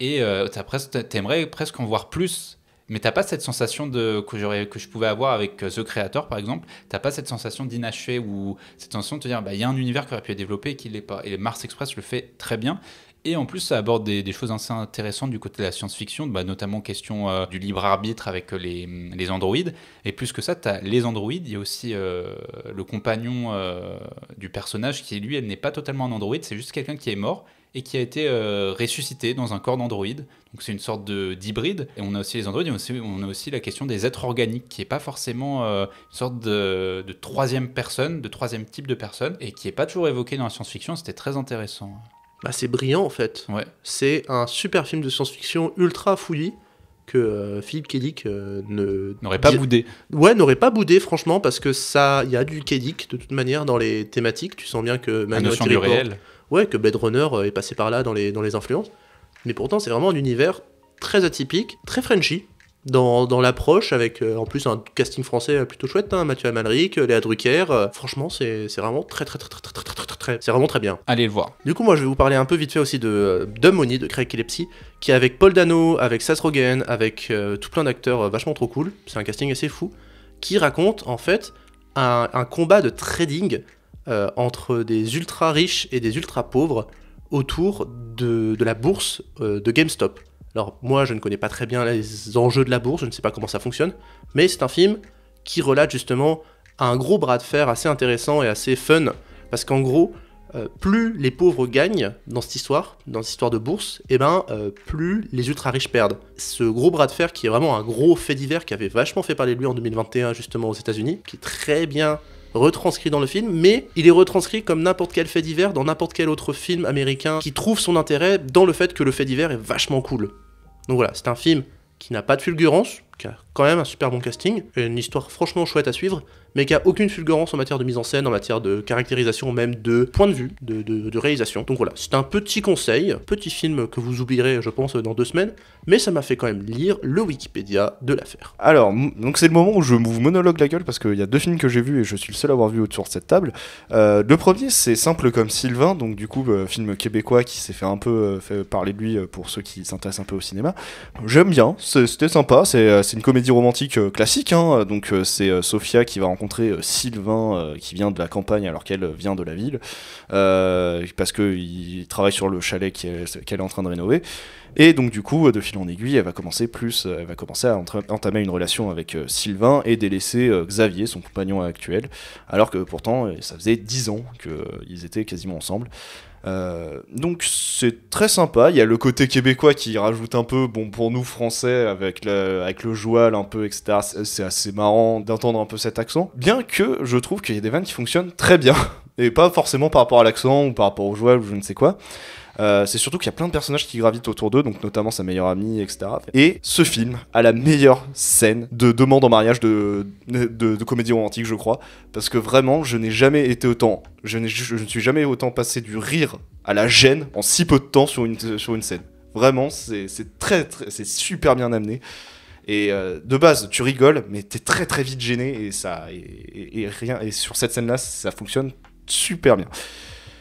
Et euh, t'aimerais presque en voir plus mais t'as pas cette sensation de que, que je pouvais avoir avec euh, The Creator par exemple t'as pas cette sensation d'inachevé ou cette sensation de te dire bah, il y a un univers qui aurait pu être développé et qui l'est pas et Mars Express le fait très bien et en plus, ça aborde des, choses assez intéressantes du côté de la science-fiction, bah, notamment question euh, du libre arbitre avec euh, les, les, androïdes. Et plus que ça, tu as les androïdes, il y a aussi euh, le compagnon du personnage qui, lui, elle n'est pas totalement un androïde, c'est juste quelqu'un qui est mort et qui a été ressuscité dans un corps d'androïde. Donc c'est une sorte d'hybride. Et on a aussi les androïdes, on, a aussi la question des êtres organiques, qui n'est pas forcément une sorte de, de, troisième personne, de troisième type de personne, et qui n'est pas toujours évoquée dans la science-fiction. C'était très intéressant. Bah, c'est brillant en fait. C'est un super film de science-fiction ultra fouillis que euh, Philippe Kedic euh, ne n'aurait pas boudé. Ouais, n'aurait pas boudé franchement parce que ça, il y a du Kedic de toute manière dans les thématiques. Tu sens bien que Minority du réel. ouais, que Blade Runner euh, est passé par là dans les dans les influences. Mais pourtant, c'est vraiment un univers très atypique, très Frenchy dans, l'approche, avec euh, en plus un casting français euh, plutôt chouette, hein, Mathieu Amalric, euh, Léa Drucker. franchement, c'est vraiment très très très très très très très très c'est vraiment très bien. Allez le voir. Du coup, moi, je vais vous parler un peu vite fait aussi de de Money, de Craig qui est avec Paul Dano, avec Seth Rogen, avec tout plein d'acteurs vachement trop cool. C'est un casting assez fou qui raconte en fait un, un combat de trading entre des ultra riches et des ultra pauvres autour de, de la bourse de GameStop. Alors moi, je ne connais pas très bien les enjeux de la bourse, je ne sais pas comment ça fonctionne, mais c'est un film qui relate justement un gros bras de fer assez intéressant et assez fun, parce qu'en gros, euh, plus les pauvres gagnent dans cette histoire, dans cette histoire de bourse, et eh ben euh, plus les ultra riches perdent. Ce gros bras de fer qui est vraiment un gros fait divers qui avait vachement fait parler de lui en 2021 justement aux États-Unis, qui est très bien retranscrit dans le film, mais il est retranscrit comme n'importe quel fait divers dans n'importe quel autre film américain qui trouve son intérêt dans le fait que le fait divers est vachement cool. Donc voilà, c'est un film qui n'a pas de fulgurance, qui a quand même un super bon casting, et une histoire franchement chouette à suivre, mais qui a aucune fulgurance en matière de mise en scène, en matière de caractérisation, même de point de vue, de, de, réalisation. Donc voilà, c'est un petit conseil, petit film que vous oublierez, je pense, dans deux semaines, mais ça m'a fait quand même lire le Wikipédia de l'affaire. Alors, donc c'est le moment où je vous monologue la gueule parce qu'il y a deux films que j'ai vus et je suis le seul à avoir vu autour de cette table. Euh, le premier, c'est Simple comme Sylvain, donc du coup, euh, film québécois qui s'est fait un peu euh, parler de lui pour ceux qui s'intéressent un peu au cinéma. J'aime bien, c'était sympa, c'est une comédie romantique classique, hein, donc c'est Sophia qui va rencontrer euh, Sylvain euh, qui vient de la campagne alors qu'elle euh, vient de la ville, parce qu'il travaille sur le chalet qu'elle est en train de rénover. Et donc du coup, de fil en aiguille, elle va commencer plus, elle va commencer à entamer une relation avec Sylvain et délaisser Xavier, son compagnon actuel, alors que pourtant ça faisait dix ans qu'ils étaient quasiment ensemble. Euh, donc c'est très sympa. Il y a le côté québécois qui rajoute un peu, bon pour nous français avec le, avec le joual un peu, etc. C'est assez marrant d'entendre un peu cet accent. Bien que je trouve qu'il y a des vannes qui fonctionnent très bien et pas forcément par rapport à l'accent ou par rapport au joual ou je ne sais quoi. Euh, c'est surtout qu'il y a plein de personnages qui gravitent autour d'eux, donc notamment sa meilleure amie, etc. Et ce film a la meilleure scène de demande en mariage de, de, comédie romantique, je crois, parce que vraiment, je n'ai jamais été autant, je, ne suis jamais autant passé du rire à la gêne en si peu de temps sur une, sur une scène. Vraiment, c'est très, très c'est super bien amené. Et euh, de base, tu rigoles, mais t'es très très vite gêné et ça et rien. Et sur cette scène-là, ça fonctionne super bien.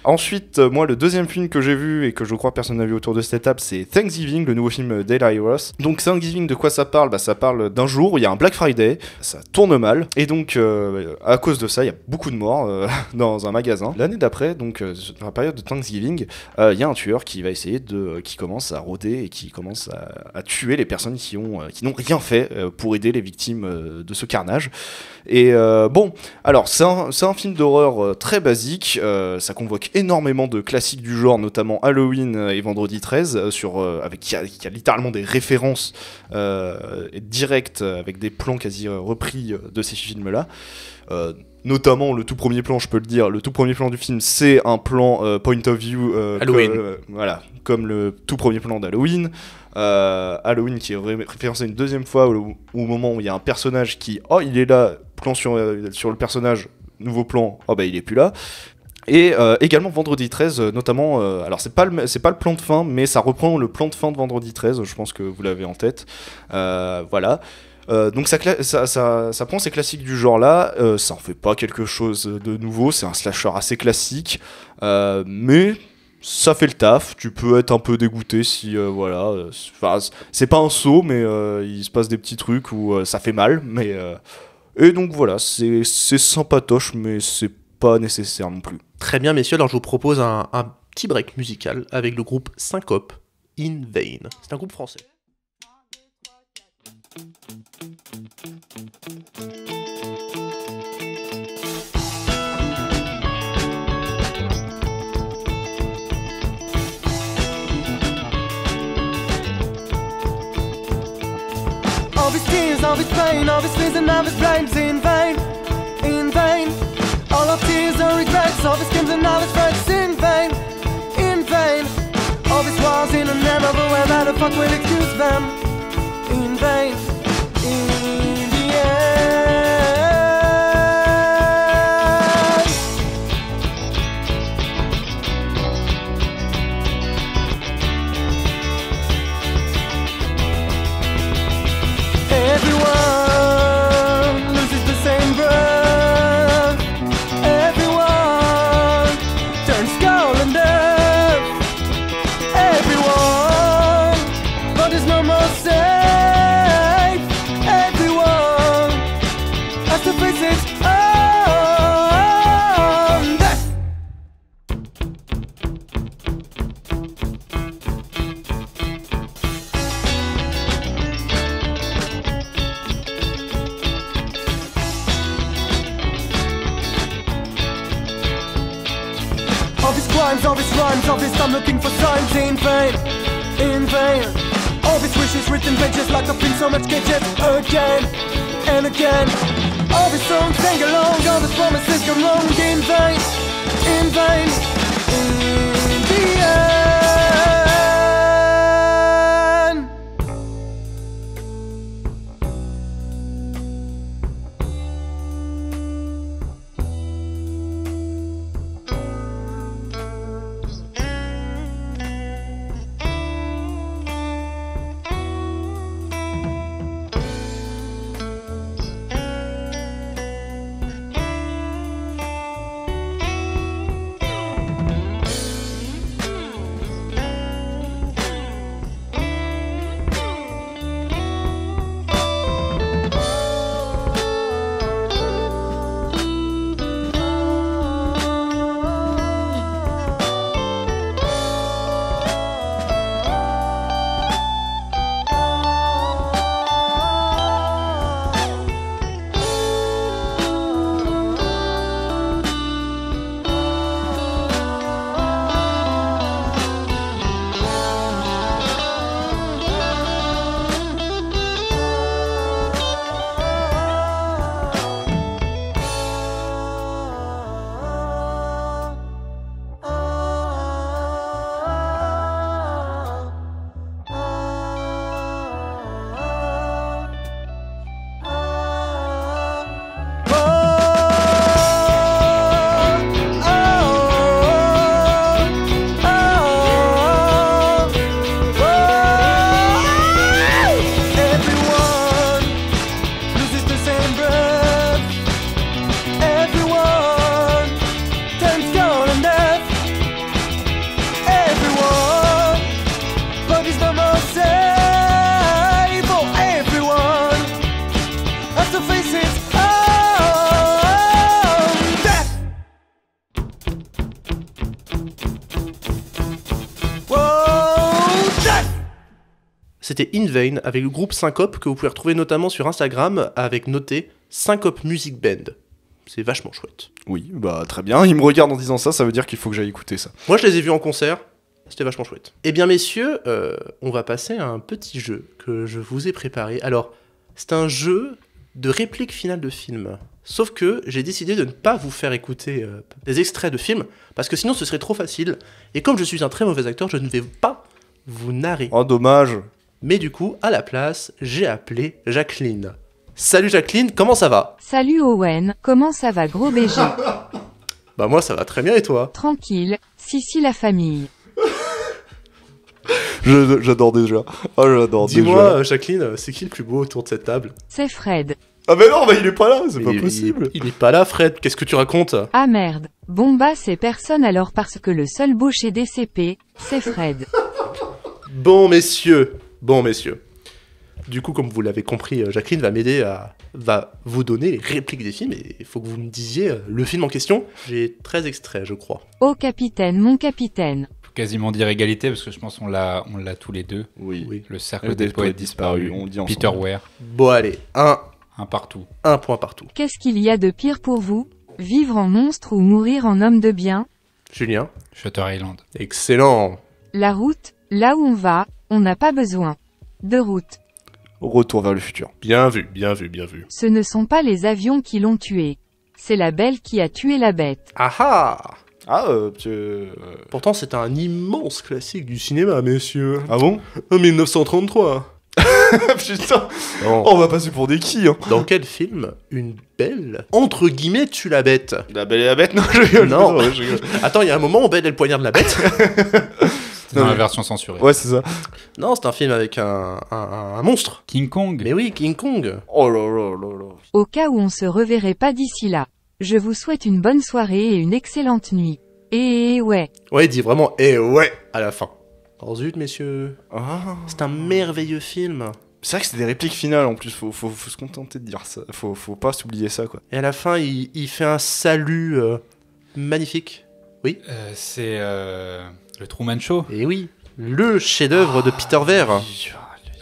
Ensuite, euh, moi, le deuxième film que j'ai vu et que je crois personne n'a vu autour de cette table, c'est Thanksgiving, le nouveau film euh, Dale Ross. Donc, Thanksgiving, de quoi ça parle bah, Ça parle d'un jour où il y a un Black Friday, ça tourne mal, et donc, euh, à cause de ça, il y a beaucoup de morts dans un magasin. L'année d'après, donc, dans la période de Thanksgiving, il y a un tueur qui va essayer de. qui commence à rôder et qui commence à, tuer les personnes qui ont qui n'ont rien fait pour aider les victimes de ce carnage. Et bon, alors c'est un, film d'horreur très basique, ça convoque énormément de classiques du genre, notamment Halloween euh, et Vendredi 13, euh, sur, euh, avec, qui, a, a littéralement des références directes, avec des plans quasi repris de ces films-là notamment le tout premier plan, je peux le dire, le tout premier plan du film, c'est un plan point of view. Halloween. voilà, comme le tout premier plan d'Halloween. Halloween qui est référencé une deuxième fois au, moment où il y a un personnage qui, oh, il est là, plan sur, sur le personnage, nouveau plan, oh bah il est plus là. Et euh, également vendredi 13, euh, notamment, euh, alors c'est pas, le, pas le plan de fin, mais ça reprend le plan de fin de vendredi 13, je pense que vous l'avez en tête. voilà. donc ça, ça, ça, prend ces classiques du genre là, ça en fait pas quelque chose de nouveau, c'est un slasher assez classique, mais ça fait le taf, tu peux être un peu dégoûté si voilà, enfin, c'est pas un saut mais il se passe des petits trucs où ça fait mal mais et donc voilà, c'est sympatoche mais c'est pas nécessaire non plus. Très bien, messieurs, alors je vous propose un, petit break musical avec le groupe Syncope In Vain. C'est un groupe français. All of tears and regrets, all the schemes and all his threats in vain, in vain. All these walls in a narrow, but where the fuck will excuse them? c'était In Vain avec le groupe Syncope que vous pouvez retrouver notamment sur Instagram avec noté Syncope Music Band. C'est vachement chouette. Oui, bah très bien. Il me regarde en disant ça, ça veut dire qu'il faut que j'aille écouter ça. Moi, je les ai vus en concert. C'était vachement chouette. Eh bien, messieurs, euh, on va passer à un petit jeu que je vous ai préparé. Alors, c'est un jeu de réplique finale de film. Sauf que j'ai décidé de ne pas vous faire écouter euh, des extraits de films, parce que sinon ce serait trop facile. Et comme je suis un très mauvais acteur, je ne vais pas vous narrer. Oh, dommage mais du coup, à la place, j'ai appelé Jacqueline. Salut Jacqueline, comment ça va Salut Owen, comment ça va gros BG Bah moi ça va très bien et toi Tranquille, si si la famille. j'adore déjà. Hein. Oh j'adore déjà. Dis-moi Jacqueline, c'est qui le plus beau autour de cette table C'est Fred. Ah mais non, il est pas là, c'est pas possible. Il, est pas là Fred, qu'est-ce que tu racontes Ah merde. Bon bah c'est personne alors parce que le seul beau chez DCP, c'est Fred. bon messieurs, Bon, messieurs. Du coup, comme vous l'avez compris, euh, Jacqueline va m'aider à va vous donner les répliques des films et il faut que vous me disiez euh, le film en question. J'ai très extrait, je crois. Oh capitaine, mon capitaine. quasiment dire égalité parce que je pense qu'on l'a on l'a tous les deux. Oui. Le cercle des, poètes, disparu, on dit en Peter Ware. Bon allez, un un partout. Un point partout. Qu'est-ce qu'il y a de pire pour vous Vivre en monstre ou mourir en homme de bien Julien. Shutter Island. Excellent. La route, là où on va, on n'a pas besoin de route. Retour vers le futur. Bien vu, bien vu, bien vu. Ce ne sont pas les avions qui l'ont tué. C'est la belle qui a tué la bête. Ah ah ah, euh, euh. Pourtant, c'est un immense classique du cinéma, messieurs. Ah bon 1933. Euh, Putain On va passer pour des qui, hein. Dans quel film une belle, entre guillemets, tue la bête La belle et la bête Non, je Non. Attends, il y a un moment, où bête est le poignard de la bête. version censurée. Ouais, c'est ça. Non, c'est un film avec un, un- monstre. King Kong. Mais oui, King Kong. Oh là là là là. Au cas où on se reverrait pas d'ici là. Je vous souhaite une bonne soirée et une excellente nuit. Et ouais. Ouais, il dit vraiment et ouais à la fin. Oh zut, messieurs. Ah. C'est un merveilleux film. C'est vrai que c'est des répliques finales en plus, faut, faut, se contenter de dire ça. Faut, faut pas s'oublier ça, quoi. Et à la fin, il, il fait un salut euh, magnifique. Oui euh, c'est. Euh, le Truman Show Et eh oui, le chef-d'œuvre de Peter Ver.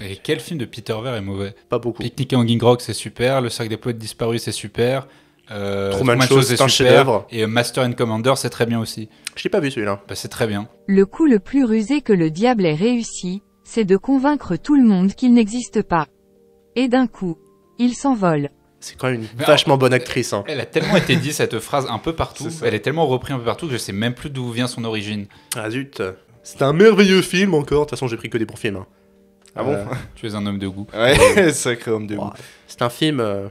Et quel film de Peter Ver est mauvais Pas beaucoup. Picnic en Hanging Rock, c'est super. Le cercle des poètes disparus, c'est super. Euh, Truman, Show, c'est un chef Et euh, Master and Commander, c'est très bien aussi. Je l'ai pas vu celui-là. Bah, c'est très bien. Le coup le plus rusé que le diable ait réussi, c'est de convaincre tout le monde qu'il n'existe pas. Et d'un coup, il s'envole c'est quand même une vachement bonne actrice. Hein. Elle a tellement été dit cette phrase un peu partout, elle est tellement reprise un peu partout que je sais même plus d'où vient son origine. Ah zut C'est un merveilleux film encore, de toute façon j'ai pris que des bons films. Hein. Ah bon euh, Tu es un homme de goût. Ouais, sacré homme de goût. C'est un film euh,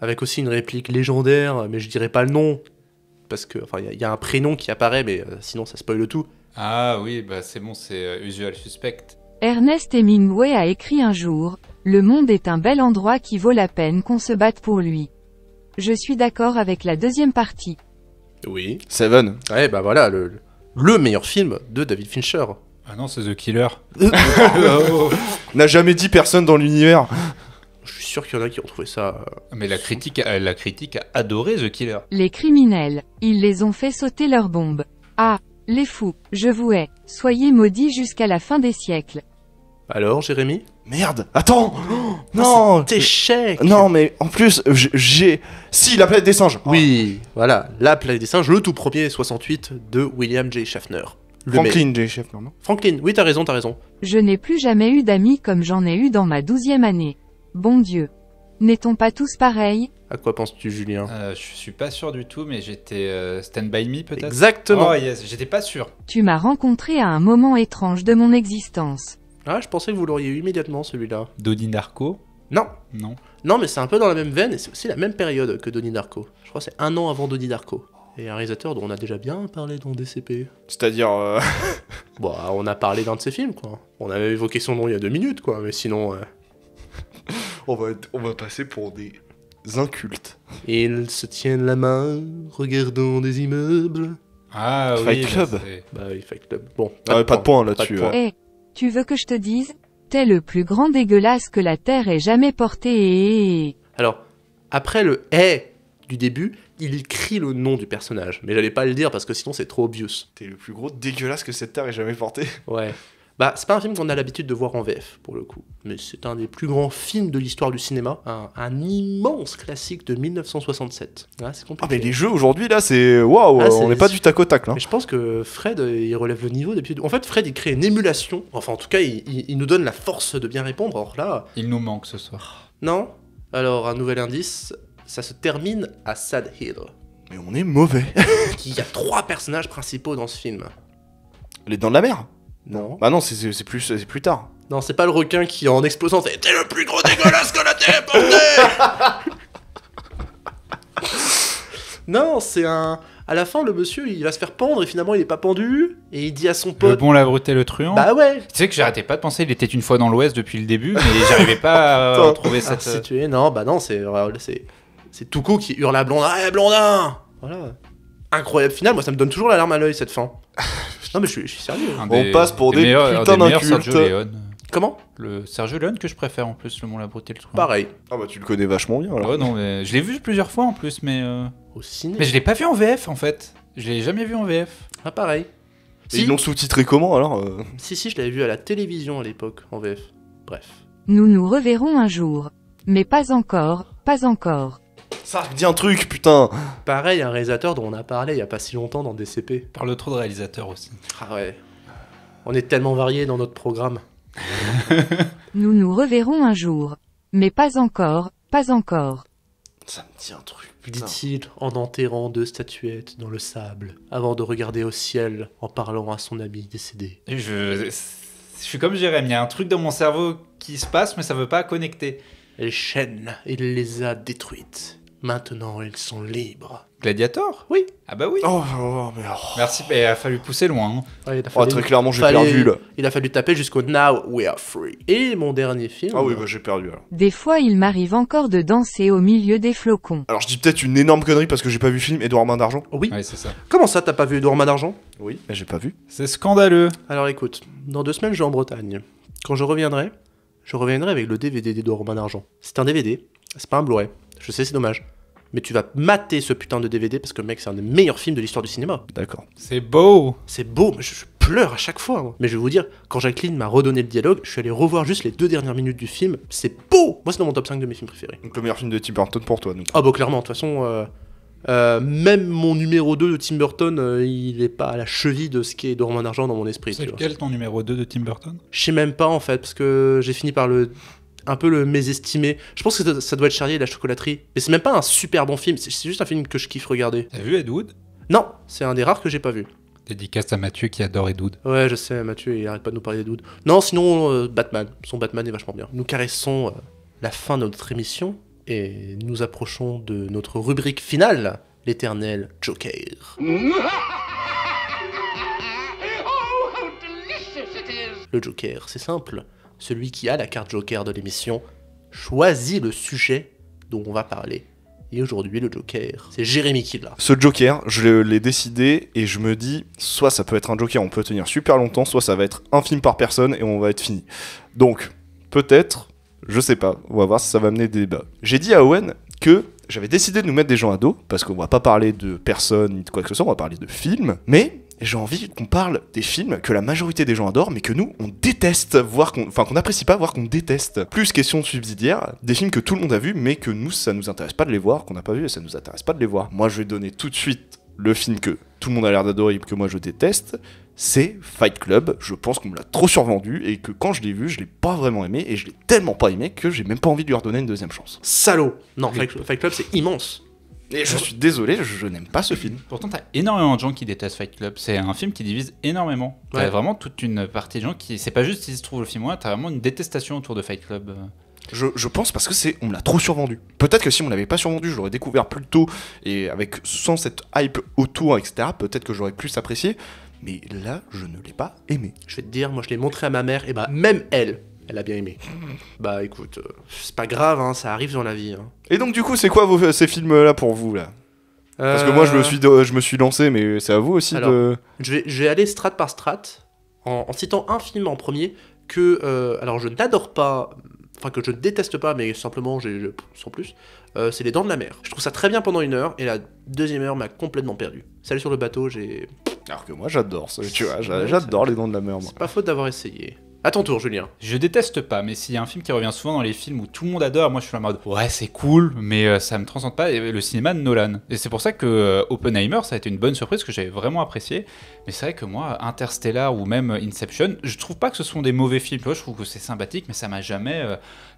avec aussi une réplique légendaire, mais je dirais pas le nom, parce que il y, a un prénom qui apparaît, mais euh, sinon ça spoil le tout. Ah oui, bah c'est bon, c'est Usual Suspect. Ernest Hemingway a écrit un jour le monde est un bel endroit qui vaut la peine qu'on se batte pour lui. Je suis d'accord avec la deuxième partie. Oui. Seven. Ouais, bah voilà, le, le meilleur film de David Fincher. Ah non, c'est The Killer. N'a jamais dit personne dans l'univers. Je suis sûr qu'il y en a qui ont trouvé ça. Euh, Mais la critique, la critique a adoré The Killer. Les criminels, ils les ont fait sauter leurs bombes. Ah, les fous, je vous hais. Soyez maudits jusqu'à la fin des siècles. Alors, Jérémy Merde, attends Non T'es échec Non, mais en plus, j'ai. Si, la planète des singes Oui, voilà, la planète des singes, le tout premier 68 de William J. Schaffner. Franklin J. Schaffner, non Franklin, oui, t'as raison, t'as raison. Je n'ai plus jamais eu d'amis comme j'en ai eu dans ma douzième année. Bon Dieu N'est-on pas tous pareils À quoi penses-tu, Julien euh, Je suis pas sûr du tout, mais j'étais euh, stand by me peut-être. Exactement. Oh yes, j'étais pas sûr. Tu m'as rencontré à un moment étrange de mon existence. Ah, je pensais que vous l'auriez eu immédiatement celui-là. Donnie Darko Non. Non. Non, mais c'est un peu dans la même veine et c'est aussi la même période que Donnie Darko. Je crois que c'est un an avant Donnie Darko. Et un réalisateur dont on a déjà bien parlé dans DCP. C'est-à-dire. Euh, bon, ah, on a parlé d'un de ses films, quoi. On avait évoqué son nom il y a deux minutes, quoi, mais sinon. Euh, on, va on va passer pour des incultes. Ils se tiennent la main, regardant des immeubles. Ah Fight Club. Bah oui, Fight Club. Bon, ah pas, de, point. pas de point là-dessus. Eh, tu veux que je te dise T'es le plus grand dégueulasse que la Terre ait jamais porté Alors, après le « est » du début, il crie le nom du personnage. Mais j'allais pas le dire parce que sinon c'est trop obvious. T'es le plus gros dégueulasse que cette Terre ait jamais porté. Ouais. Bah, c'est pas un film qu'on a l'habitude de voir en VF, pour le coup. Mais c'est un des plus grands films de l'histoire du cinéma. Un, immense classique de 1967. Ah, c'est ah, mais les jeux aujourd'hui, là, c'est. Waouh, ah, on n'est pas du tac au tac, là. Mais je pense que Fred, euh, il relève le niveau depuis. En fait, Fred, il crée une émulation. Enfin, en tout cas, il, nous donne la force de bien répondre. Or là. Il nous manque ce soir. Non Alors, un nouvel indice. Ça se termine à Sad Hill. Mais on est mauvais. il y a trois personnages principaux dans ce film. Les Dents de la Mer non. Bah non, c'est plus, tard. Non, c'est pas le requin qui, en explosant, fait T'es le plus gros dégueulasse que la terre Non, c'est un. À la fin, le monsieur, il va se faire pendre et finalement, il est pas pendu. Et il dit à son pote. Le bon, la le truand. Bah ouais. Tu sais que j'arrêtais pas de penser, il était une fois dans l'Ouest depuis le début, mais j'arrivais pas à trouver ah, cette. non, bah non, c'est. Euh, c'est Touko qui hurle à Blondin. Hey, eh, Blondin Voilà. Incroyable finale, moi, ça me donne toujours la larme à l'œil cette fin. Non, mais je, suis sérieux. On passe pour des, putains d'incultes. Comment Le Sergio Leone que je préfère en plus, le Mont La le truc. Pareil. Ah bah tu le connais vachement bien alors. non, mais je l'ai vu plusieurs fois en plus, mais euh, Au ciné. mais je l'ai pas vu en VF en fait. Je l'ai jamais vu en VF. Ah, pareil. Et Ils l'ont sous-titré comment alors euh si, si, je l'avais vu à la télévision à l'époque, en VF. Bref. Nous nous reverrons un jour. Mais pas encore, pas encore me dit un truc, putain Pareil, un réalisateur dont on a parlé il y a pas si longtemps dans DCP. Parle trop de réalisateurs aussi. Ah ouais. On est tellement variés dans notre programme. nous nous reverrons un jour. Mais pas encore, pas encore. Ça me dit un truc. Dit-il en enterrant deux statuettes dans le sable, avant de regarder au ciel en parlant à son ami décédé. Je, je suis comme Jérémy, il y a un truc dans mon cerveau qui se passe, mais ça veut pas connecter. Les chaînes, il les a détruites. Maintenant, ils sont libres. Gladiator Oui. Ah bah oui. Oh, oh, oh, oh. Merci, mais il a fallu pousser loin. Hein. très clairement, j'ai perdu là. Il a fallu taper jusqu'au Now We Are Free. Et mon dernier film. Ah oui, bah, j'ai perdu alors. Des fois, il m'arrive encore de danser au milieu des flocons. Alors je dis peut-être une énorme connerie parce que j'ai pas vu le film Edouard Main d'Argent. Oui. c'est ça. Comment ça, t'as pas vu Edouard Main d'Argent Oui, mais j'ai pas vu. C'est scandaleux. Alors écoute, dans deux semaines, je vais en Bretagne. Quand je reviendrai, je reviendrai avec le DVD d'Edouard Main d'Argent. C'est un DVD, c'est pas un Blu-ray. Je sais, c'est dommage mais tu vas mater ce putain de DVD parce que mec, c'est un des meilleurs films de l'histoire du cinéma. D'accord. C'est beau. C'est beau, mais je, pleure à chaque fois. Mais je vais vous dire, quand Jacqueline m'a redonné le dialogue, je suis allé revoir juste les deux dernières minutes du film. C'est beau. Moi, c'est dans mon top 5 de mes films préférés. Donc le meilleur film de Tim Burton pour toi, donc. Ah bah clairement, de toute façon. Euh, euh, même mon numéro 2 de Tim Burton, euh, il est pas à la cheville de ce qui est Dormant d'argent dans mon esprit. C'est quel ton numéro 2 de Tim Burton Je sais même pas en fait, parce que j'ai fini par le un peu le mésestimé. Je pense que ça doit être de la chocolaterie. Mais c'est même pas un super bon film, c'est juste un film que je kiffe regarder. T'as vu Ed Wood Non, c'est un des rares que j'ai pas vu. Dédicace à Mathieu qui adore Ed Wood. Ouais, je sais, Mathieu, il arrête pas de nous parler d'Ed Wood. Non, sinon, euh, Batman. Son Batman est vachement bien. Nous caressons euh, la fin de notre émission et nous approchons de notre rubrique finale, l'éternel Joker. Oh, le Joker, c'est simple celui qui a la carte joker de l'émission, choisit le sujet dont on va parler. Et aujourd'hui, le Joker, c'est Jérémy qui l'a. Ce Joker, je l'ai décidé et je me dis, soit ça peut être un Joker, on peut tenir super longtemps, soit ça va être un film par personne et on va être fini. Donc, peut-être, je sais pas, on va voir si ça va amener des débats. J'ai dit à Owen que j'avais décidé de nous mettre des gens à dos, parce qu'on va pas parler de personnes ni de quoi que ce soit, on va parler de films, mais j'ai envie qu'on parle des films que la majorité des gens adorent, mais que nous, on déteste, voire qu'on, enfin, qu'on n'apprécie pas, voire qu'on déteste. Plus question de subsidiaire, des films que tout le monde a vus, mais que nous, ça nous intéresse pas de les voir, qu'on n'a pas vu et ça nous intéresse pas de les voir. Moi, je vais donner tout de suite le film que tout le monde a l'air d'adorer et que moi je déteste, c'est Fight Club. Je pense qu'on me l'a trop survendu et que quand je l'ai vu, je l'ai pas vraiment aimé et je l'ai tellement pas aimé que j'ai même pas envie de lui redonner une deuxième chance. Salaud Non, Fight, Club c'est immense et je suis désolé, je, n'aime pas ce film. Pourtant, t'as énormément de gens qui détestent Fight Club. C'est un film qui divise énormément. T'as vraiment toute une partie de gens qui. C'est pas juste s'ils se trouvent le film ou t'as vraiment une détestation autour de Fight Club. Je, pense parce que c'est on l'a trop survendu. Peut-être que si on l'avait pas survendu, je l'aurais découvert plus tôt et avec sans cette hype autour, etc. Peut-être que j'aurais plus apprécié. Mais là, je ne l'ai pas aimé. Je vais te dire, moi, je l'ai montré à ma mère et bah même elle, elle a bien aimé. Bah écoute, euh, c'est pas grave, hein, ça arrive dans la vie. Hein. Et donc, du coup, c'est quoi vos- ces films-là pour vous là Parce que moi, je me suis, je me suis lancé, mais c'est à vous aussi de. Je vais, aller strat par strat en, citant un film en premier que, euh, alors je n'adore pas, enfin que je déteste pas, mais simplement sans plus, euh, c'est Les Dents de la Mer. Je trouve ça très bien pendant une heure et la deuxième heure m'a complètement perdu. Celle sur le bateau, j'ai. Alors que moi, j'adore ça. Tu vois, j'adore les dents de la mer. C'est pas faute d'avoir essayé. À ton tour, Julien. Je déteste pas, mais s'il y a un film qui revient souvent dans les films où tout le monde adore, moi je suis la mode ouais, c'est cool, mais euh, ça me transcende pas le cinéma de Nolan. Et c'est pour ça que euh, Oppenheimer, ça a été une bonne surprise que j'avais vraiment apprécié. Mais c'est vrai que moi, Interstellar ou même euh, Inception, je trouve pas que ce sont des mauvais films. Tu je trouve que c'est sympathique, mais ça m'a jamais.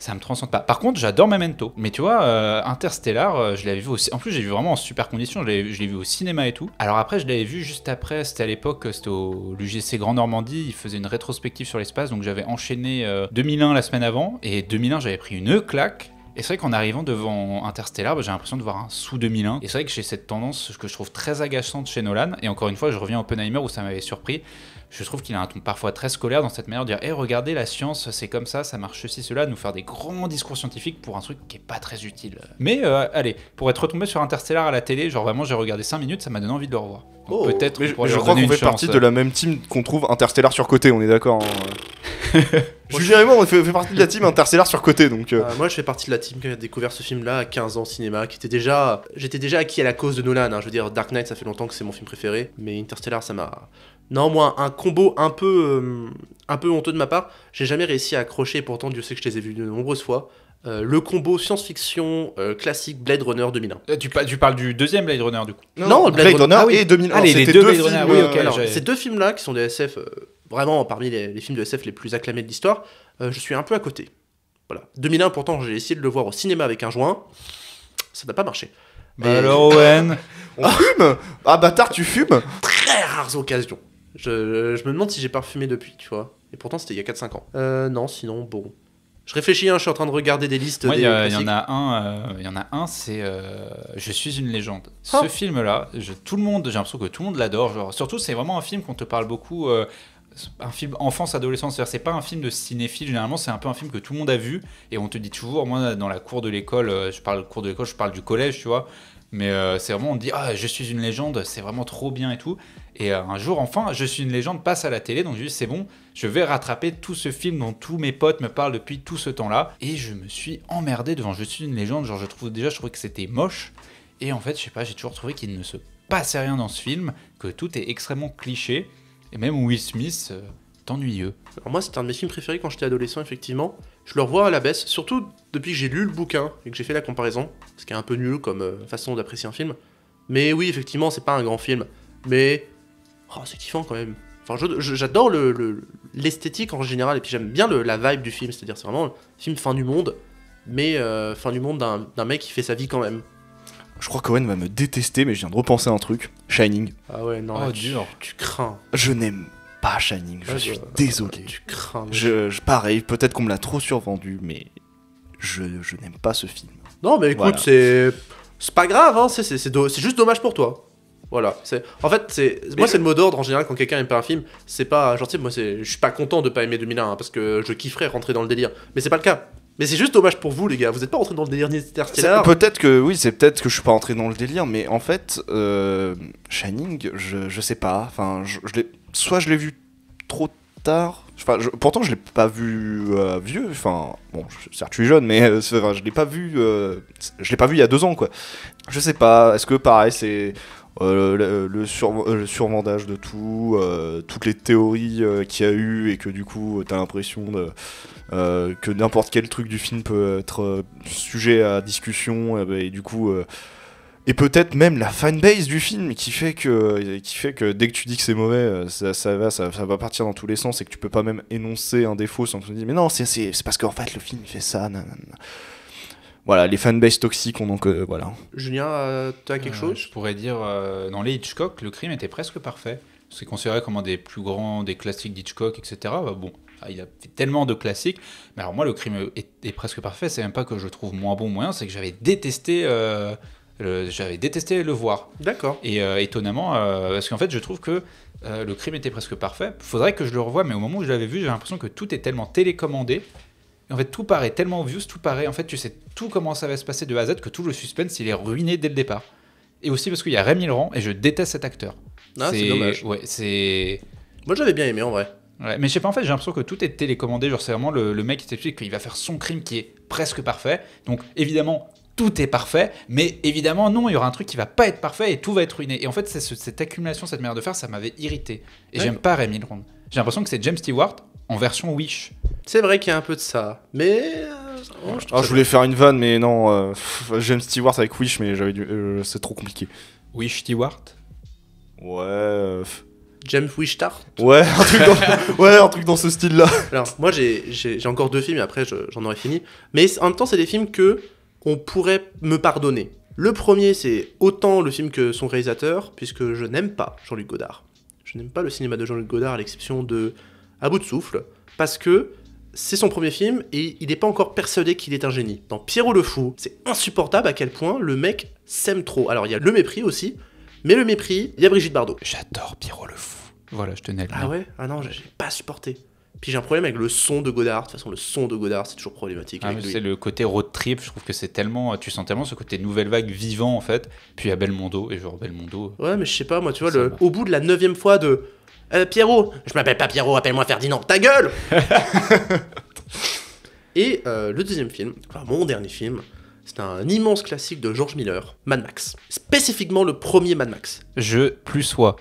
ça me transcende pas. Par contre, j'adore Memento. Mais tu vois, Interstellar, je l'avais vu aussi. En plus, j'ai vu vraiment en super condition. Je l'ai vu au cinéma et tout. Alors après, je l'avais vu juste après. C'était à l'époque, c'était au UGC Grand Normandie. Il faisait une rétrospective sur l'espace donc j'avais enchaîné 2001 euh, la semaine avant, et 2001 j'avais pris une claque, et c'est vrai qu'en arrivant devant Interstellar, bah, j'ai l'impression de voir un sous 2001. Et c'est vrai que j'ai cette tendance que je trouve très agaçante chez Nolan. Et encore une fois, je reviens à Oppenheimer où ça m'avait surpris je trouve qu'il a un ton parfois très scolaire dans cette manière de dire Eh, regardez, la science, c'est comme ça, ça marche ceci, cela, nous faire des grands discours scientifiques pour un truc qui est pas très utile. Mais euh, allez, pour être retombé sur Interstellar à la télé, genre vraiment, j'ai regardé 5 minutes, ça m'a donné envie de le revoir. Oh, peut-être. Mais, je crois qu'on fait partie de la même team qu'on trouve Interstellar sur côté, on est d'accord. Hein on fait, partie de la team Interstellar sur côté, donc. Euh. Euh, moi, je fais partie de la team qui a découvert ce film-là à 15 ans cinéma, qui était déjà, j'étais déjà acquis à la cause de Nolan. Hein. Je veux dire, Dark Knight, ça fait longtemps que c'est mon film préféré, mais Interstellar, ça m'a, non, moi, un combo un peu, euh, un peu honteux de ma part, j'ai jamais réussi à accrocher, pourtant Dieu sait que je les ai vus de nombreuses fois. Euh, le combo science-fiction euh, classique Blade Runner 2001. tu, parles du deuxième Blade Runner du coup Non, Blade, Runner, ah et 2001. Ah, deux, Blade oui, ok. ces deux films-là, qui sont des SF, vraiment parmi les, films de SF les plus acclamés de l'histoire, je suis un peu à côté. Voilà. 2001, pourtant, j'ai essayé de le voir au cinéma avec un joint. Ça n'a pas marché. Mais... alors, Owen On fume Ah, bâtard, tu fumes Très rares occasions. Je, me demande si j'ai parfumé depuis, tu vois. Et pourtant, c'était il y a 4-5 ans. Euh, non, sinon, bon. Je réfléchis, hein, je suis en train de regarder des listes. Il y, en a un, euh, il y en a un, c'est euh, Je suis une légende. Ah. Ce film-là, tout le monde, j'ai l'impression que tout le monde l'adore. Surtout, c'est vraiment un film qu'on te parle beaucoup. un film enfance adolescence c'est pas un film de cinéphile généralement c'est un peu un film que tout le monde a vu et on te dit toujours moi dans la cour de l'école je parle cour de l'école je parle du collège tu vois mais c'est vraiment on dit ah je suis une légende c'est vraiment trop bien et tout et euh, un jour, enfin, Je suis une légende passe à la télé, donc je dis c'est bon, je vais rattraper tout ce film dont tous mes potes me parlent depuis tout ce temps-là. Et je me suis emmerdé devant Je suis une légende, genre je trouve déjà, je trouvais que c'était moche. Et en fait, je sais pas, j'ai toujours trouvé qu'il ne se passait rien dans ce film, que tout est extrêmement cliché, et même Will Smith, euh, ennuyeux. Alors moi, c'est un de mes films préférés quand j'étais adolescent, effectivement. Je le revois à la baisse, surtout depuis que j'ai lu le bouquin et que j'ai fait la comparaison, ce qui est un peu nul comme euh, façon d'apprécier un film. Mais oui, effectivement, c'est pas un grand film. Mais Oh, c'est kiffant quand même. Enfin, j'adore l'esthétique le, en général, et puis j'aime bien la vibe du film, c'est-à-dire c'est vraiment film fin du monde, mais euh, fin du monde d'un mec qui fait sa vie quand même. Je crois qu'Owen va me détester, mais je viens de repenser un truc. Shining. Ah ouais, non, oh, là, tu, crains. Je n'aime pas Shining, je suis bah, désolé. Tu crains. Je, pareil, peut-être qu'on me l'a trop survendu, mais je, n'aime pas ce film. Non, mais écoute, c'est. C'est pas grave, hein, c'est juste dommage pour toi. Voilà. C'est... En fait, c'est... moi, c'est le mot d'ordre en général quand quelqu'un aime pas un film. C'est pas gentil. Moi, c'est... je suis pas content de pas aimer 2001 hein, parce que je kifferais rentrer dans le délire. Mais c'est pas le cas. Mais c'est juste dommage pour vous, les gars. Vous êtes pas rentré dans le délire interstellaire. Peut-être que oui, c'est peut-être que je suis pas rentré dans le délire, mais en fait, euh, Shining, je, je sais pas. Enfin, je, soit je l'ai vu trop tard. Enfin, pourtant, je l'ai pas vu euh, vieux. Enfin, bon, certes, je suis jeune, mais euh, je l'ai pas vu. je l'ai pas vu il y a deux ans, quoi. Je sais pas. Est-ce que pareil, c'est euh, le, le, surmandage euh, de tout, euh, toutes les théories qui qu'il y a eu et que du coup t'as l'impression que n'importe quel truc du film peut être sujet à discussion et, ben, du coup et peut-être même la fanbase du film qui fait que qui fait que dès que tu dis que c'est mauvais ça, va ça, va partir dans tous les sens et que tu peux pas même énoncer un défaut sans te dire mais non c'est parce qu'en fait le film fait ça voilà, les fanbases toxiques, ont donc euh, voilà. Julien, euh, tu as quelque euh, chose Je pourrais dire, dans les Hitchcock, le crime était presque parfait. C'est considéré comme un des plus grands, des classiques d'Hitchcock, etc. Bah, bon, ah, il a tellement de classiques. Mais alors moi, le crime est, presque parfait. C'est même pas que je trouve moins bon, moyen, c'est que j'avais détesté. j'avais détesté le voir. D'accord. Et étonnamment, parce qu'en fait, je trouve que le crime était presque parfait. Faudrait que je le revoie, mais au moment où je l'avais vu, j'ai l'impression que tout est tellement télécommandé en fait, tout paraît tellement obvious, tout paraît. En fait, tu sais tout comment ça va se passer de A à Z que tout le suspense, il est ruiné dès le départ. Et aussi parce qu'il y a Rémi Laurent et je déteste cet acteur. Ah, c'est dommage. c'est. Moi, j'avais bien aimé en vrai. mais je sais pas, en fait, j'ai l'impression que tout est télécommandé. Genre, c'est vraiment le, mec qui t'explique qu'il va faire son crime qui est presque parfait. Donc, évidemment, tout est parfait. Mais évidemment, non, il y aura un truc qui va pas être parfait et tout va être ruiné. Et en fait, cette accumulation, cette manière de faire, ça m'avait irrité. Et j'aime pas Rémi Laurent. J'ai l'impression que c'est James Stewart en version Wish. C'est vrai qu'il y a un peu de ça, mais. Euh, oh, je, ah, voulais faire une vanne, mais non. Euh, James Stewart avec Wish, mais j'avais euh, c'est trop compliqué. Wish Stewart Ouais. James Wish Ouais, un truc dans, ouais, un truc dans ce style-là. Alors, moi, j'ai encore deux films, et après, j'en aurais fini. Mais en même temps, c'est des films que on pourrait me pardonner. Le premier, c'est autant le film que son réalisateur, puisque je n'aime pas Jean-Luc Godard. Je n'aime pas le cinéma de Jean-Luc Godard, à l'exception de à bout de souffle, parce que c'est son premier film et il n'est pas encore persuadé qu'il est un génie. Dans Pierrot le Fou, c'est insupportable à quel point le mec s'aime trop. Alors il y a le mépris aussi, mais le mépris, il y a Brigitte Bardot. J'adore Pierrot le Fou. Voilà, je tenais à le Ah ouais Ah non, j'ai pas supporté. Puis j'ai un problème avec le son de Godard. De toute façon, le son de Godard, c'est toujours problématique. Ah, c'est le côté road trip. Je trouve que c'est tellement. Tu sens tellement ce côté nouvelle vague vivant, en fait. Puis Abel Belmondo. Et genre, Belmondo. Ouais, mais je sais pas, moi, tu vois, au bout de la neuvième fois de euh, Pierrot Je m'appelle pas Pierrot, appelle-moi Ferdinand. Ta gueule Et euh, le deuxième film, enfin mon dernier film, c'est un immense classique de George Miller, Mad Max. Spécifiquement le premier Mad Max. Je plus soi.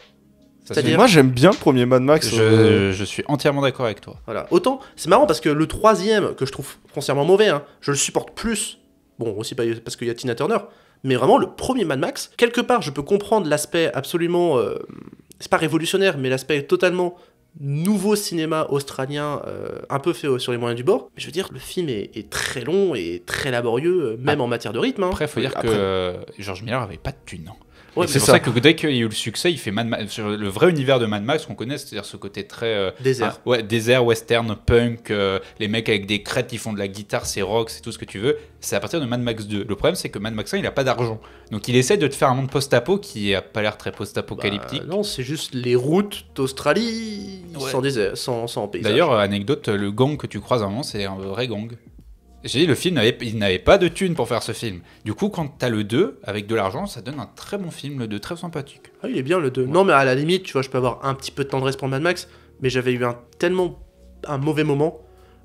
C'est-à-dire... Moi j'aime bien le premier Mad Max. Euh. Je, suis entièrement d'accord avec toi. Voilà. Autant, c'est marrant parce que le troisième, que je trouve foncièrement mauvais, hein, je le supporte plus. Bon, aussi parce qu'il y a Tina Turner. Mais vraiment, le premier Mad Max, quelque part, je peux comprendre l'aspect absolument euh, c'est pas révolutionnaire, mais l'aspect totalement nouveau cinéma australien euh, un peu fait sur les moyens du bord. Mais je veux dire, le film est, très long et très laborieux, euh, même en matière de rythme. après hein. Après, faut dire que euh, George Miller avait pas de thunes. Hein c'est pour ça. que dès qu'il y a eu le succès, il fait le vrai univers de Mad Max qu'on connaît, c'est-à-dire ce côté très euh, désert, ah, ouais, désert western, punk, euh, les mecs avec des crêtes, qui font de la guitare, c'est rock, c'est tout ce que tu veux. C'est à partir de Mad Max 2. Le problème, c'est que Mad Max 1, il n'a pas d'argent, donc il essaie de te faire un monde post-apo qui a pas l'air très post-apocalyptique. Bah, non, c'est juste les routes d'Australie sans désert, sans, paysage. D'ailleurs, euh, anecdote, le gang que tu croises à un c'est un vrai gang. J'ai dit, le film, il n'avait pas de thunes pour faire ce film. Du coup, quand t'as le 2, avec de l'argent, ça donne un très bon film, le 2, très sympathique. Ah, il est bien le 2. Non, mais à la limite, tu vois, je peux avoir un petit peu de tendresse pour Mad Max, mais j'avais eu un tellement un mauvais moment.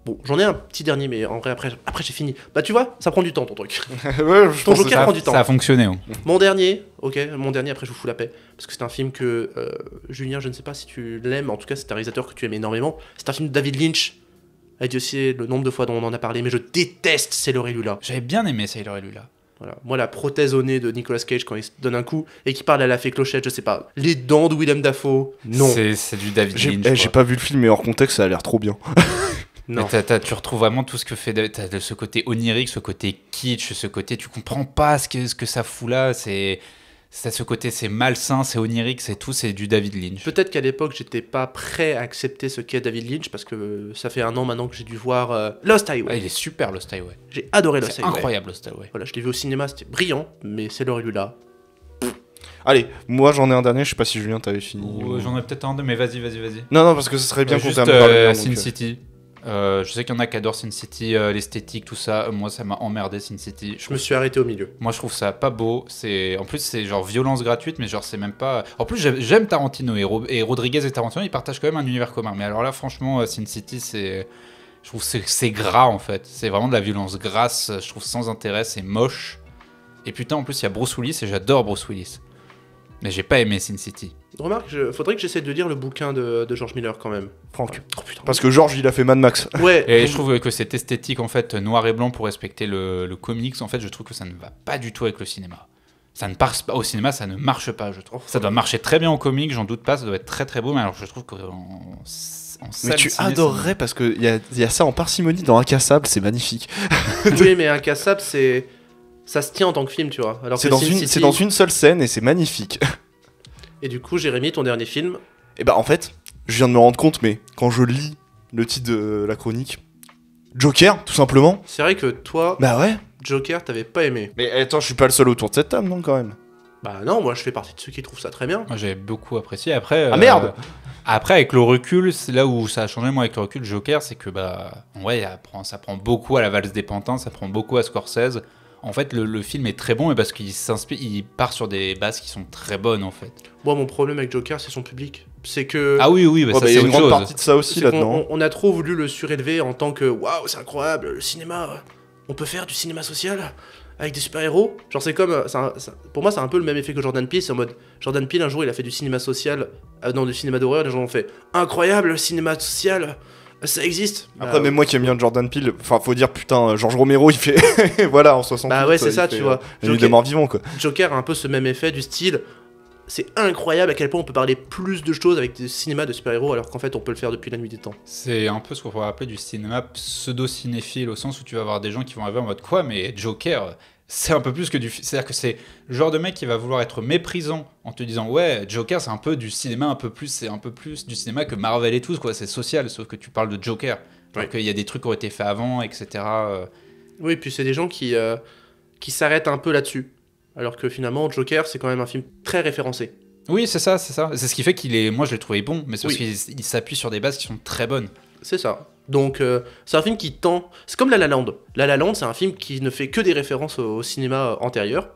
Bon, j'en ai un petit dernier, mais en vrai, après, après j'ai fini. Bah, tu vois, ça prend du temps ton truc. ton Joker prend du temps. Ça a fonctionné. Hein. Mon dernier, ok, mon dernier, après je vous fous la paix. Parce que c'est un film que, euh, Julien, je ne sais pas si tu l'aimes, en tout cas, c'est un réalisateur que tu aimes énormément. C'est un film de David Lynch et Dieu sait le nombre de fois dont on en a parlé, mais je déteste Sailor Elula. J'avais bien aimé Sailor Elula. Voilà. Moi, la prothèse au nez de Nicolas Cage quand il se donne un coup et qu'il parle à la fée Clochette, je sais pas. Les dents de Willem Dafoe, non. C'est du David Lynch. Eh, j'ai pas vu le film, mais hors contexte, ça a l'air trop bien. non. tu retrouves vraiment tout ce que fait. de ce côté onirique, ce côté kitsch, ce côté. Tu comprends pas ce que, ce que ça fout là. C'est c'est ce côté, c'est malsain, c'est onirique, c'est tout, c'est du David Lynch. Peut-être qu'à l'époque, j'étais pas prêt à accepter ce qu'est David Lynch parce que ça fait un an maintenant que j'ai dû voir euh, Lost Highway. il est super Lost Highway. J'ai adoré Lost Highway. Incroyable Lost Highway. Voilà, je l'ai vu au cinéma, c'était brillant, mais c'est le là. Allez, moi j'en ai un dernier, je sais pas si Julien t'avais fini. J'en ai peut-être un deux, mais vas-y, vas-y, vas-y. Non, non, parce que ce serait bien euh, qu'on termine. Euh, Sin City. Euh, je sais qu'il y en a qui adorent Sin City, euh, l'esthétique, tout ça. Euh, moi, ça m'a emmerdé Sin City. Je, me suis arrêté au milieu. Moi, je trouve ça pas beau. C'est en plus c'est genre violence gratuite, mais genre c'est même pas. En plus, j'aime Tarantino et, et, Rodriguez et Tarantino, ils partagent quand même un univers commun. Mais alors là, franchement, Sin City, c'est je trouve c'est gras en fait. C'est vraiment de la violence grasse. Je trouve sans intérêt, c'est moche. Et putain, en plus, il y a Bruce Willis et j'adore Bruce Willis. Mais j'ai pas aimé Sin City. Remarque, je... faudrait que j'essaie de lire le bouquin de, George Miller quand même. Franck. Oh, parce que George, il a fait Mad Max. Ouais. Et je trouve que cette esthétique en fait noir et blanc pour respecter le, comics, en fait, je trouve que ça ne va pas du tout avec le cinéma ça ne passe pas au cinéma, ça ne marche pas, je trouve. Oh. Ça doit marcher très bien en comics j'en doute pas, ça doit être très très beau, mais alors je trouve que mais tu adorerais parce qu'il y a, y a ça en parcimonie dans Incassable, c'est magnifique. oui, mais Incassable, c'est ça se tient en tant que film, tu vois. c'est dans, c'est dans une seule scène et c'est magnifique. Et du coup, Jérémy, ton dernier film Et eh bah ben, en fait, je viens de me rendre compte, mais quand je lis le titre de la chronique, Joker, tout simplement. C'est vrai que toi, bah ouais. Joker, t'avais pas aimé. Mais attends, je suis pas le seul autour de cette table, non, quand même Bah non, moi je fais partie de ceux qui trouvent ça très bien. Moi j'ai beaucoup apprécié. Après. Ah merde euh, Après, avec le recul, c'est là où ça a changé, moi, avec le recul, Joker, c'est que, bah, ouais, ça ça prend beaucoup à la valse des pantins, ça prend beaucoup à Scorsese en fait, le, film est très bon, mais parce qu'il s'inspire, il part sur des bases qui sont très bonnes, en fait. Moi, mon problème avec Joker, c'est son public. C'est que. Ah oui, oui, bah ça, bah, c'est une, grande partie de ça aussi là-dedans. On, a trop voulu le surélever en tant que waouh, c'est incroyable, le cinéma, on peut faire du cinéma social avec des super-héros. Genre, c'est comme. Euh, pour moi, c'est un peu le même effet que Jordan Peele. C'est en mode. Jordan Peele, un jour, il a fait du cinéma social. dans euh, du cinéma d'horreur. Les gens ont fait Incroyable, le cinéma social ça existe. Après, bah, même moi qui aime bien Jordan Peele, enfin, faut dire, putain, Georges Romero, il fait. voilà, en 60. Bah ouais, c'est ça, tu vois. Euh, Joker, de mort quoi. Joker a un peu ce même effet du style. C'est incroyable à quel point on peut parler plus de choses avec des cinémas de super-héros alors qu'en fait on peut le faire depuis la nuit des temps. C'est un peu ce qu'on pourrait appeler du cinéma pseudo-cinéphile au sens où tu vas avoir des gens qui vont arriver en mode quoi mais Joker c'est un peu plus que du. C'est-à-dire que c'est le genre de mec qui va vouloir être méprisant en te disant ouais, Joker, c'est un peu du cinéma, un peu plus, c'est un peu plus du cinéma que Marvel et tout, quoi. C'est social, sauf que tu parles de Joker, genre qu'il y a des trucs qui ont été faits avant, etc. Euh. Oui, puis c'est des gens qui euh, qui s'arrêtent un peu là-dessus, alors que finalement Joker, c'est quand même un film très référencé. Oui, c'est ça, c'est ça. C'est ce qui fait qu'il est. Moi, je l'ai trouvé bon, mais c'est parce qu'il s'appuie sur des bases qui sont très bonnes. C'est ça. Donc euh, c'est un film qui tend. C'est comme La La Land. La La Land, c'est un film qui ne fait que des références au, cinéma euh, antérieur.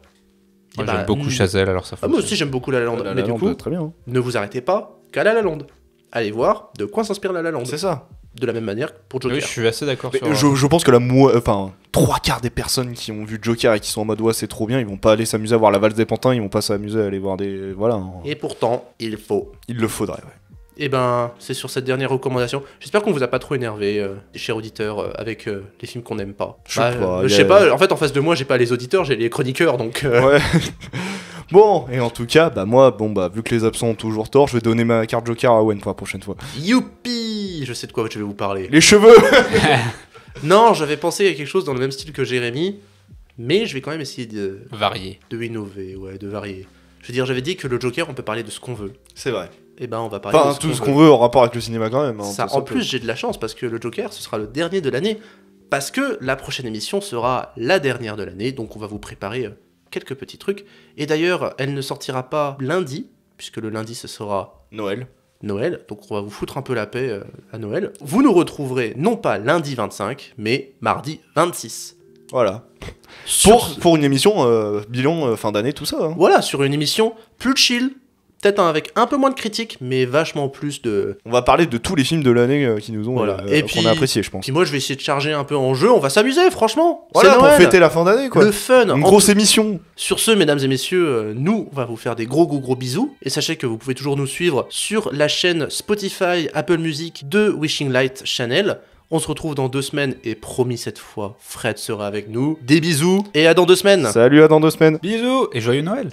Moi, eh j'aime ben, beaucoup mm. Chazelle, alors ça. Ah, moi aussi, j'aime beaucoup La La Land. mais du coup, très bien. Hein. ne vous arrêtez pas qu'à La La Land. Allez voir de quoi s'inspire La La Land. C'est ça. De la même manière pour Joker. Oui, je suis assez d'accord Je, euh, je, pense que la moitié enfin, trois quarts des personnes qui ont vu Joker et qui sont en mode ouais c'est trop bien, ils vont pas aller s'amuser à voir la valse des pantins, ils vont pas s'amuser à aller voir des voilà. Et pourtant, il faut. Il le faudrait. Et eh ben, c'est sur cette dernière recommandation. J'espère qu'on vous a pas trop énervé, euh, chers auditeurs, euh, avec euh, les films qu'on n'aime pas. Je sais bah, pas. En fait, en face de moi, j'ai pas les auditeurs, j'ai les chroniqueurs, donc. Ouais. bon, et en tout cas, bah moi, bon bah vu que les absents ont toujours tort, je vais donner ma carte Joker à Owen pour la prochaine fois. Youpi Je sais de quoi je vais vous parler. Les cheveux. non, j'avais pensé à quelque chose dans le même style que Jérémy, mais je vais quand même essayer de varier, de innover, ouais, de varier. Je veux dire, j'avais dit que le Joker, on peut parler de ce qu'on veut. C'est vrai et eh ben on va parler. de tout ce qu'on veut. en rapport avec le cinéma quand même. Hein, en plus, j'ai de la chance parce que le Joker, ce sera le dernier de l'année. Parce que la prochaine émission sera la dernière de l'année, donc on va vous préparer euh, quelques petits trucs. Et d'ailleurs, elle ne sortira pas lundi, puisque le lundi ce sera Noël. Noël, donc on va vous foutre un peu la paix euh, à Noël. Vous nous retrouverez non pas lundi 25, mais mardi 26. Voilà. Pour, une émission euh, bilan fin d'année, tout ça. Hein. Voilà, sur une émission plus chill, peut-être avec un peu moins de critiques, mais vachement plus de. On va parler de tous les films de l'année euh, qui nous ont voilà. Euh, on a apprécié, je pense. Puis moi, je vais essayer de charger un peu en jeu. On va s'amuser, franchement. Voilà, pour fêter la fin d'année, quoi. Le fun. Une grosse émission. Sur ce, mesdames et messieurs, euh, nous, on va vous faire des gros, gros, gros bisous. Et sachez que vous pouvez toujours nous suivre sur la chaîne Spotify, Apple Music de Wishing Light Channel. On se retrouve dans deux semaines et promis cette fois, Fred sera avec nous. Des bisous et à dans deux semaines. Salut, à dans deux semaines. Bisous et joyeux Noël.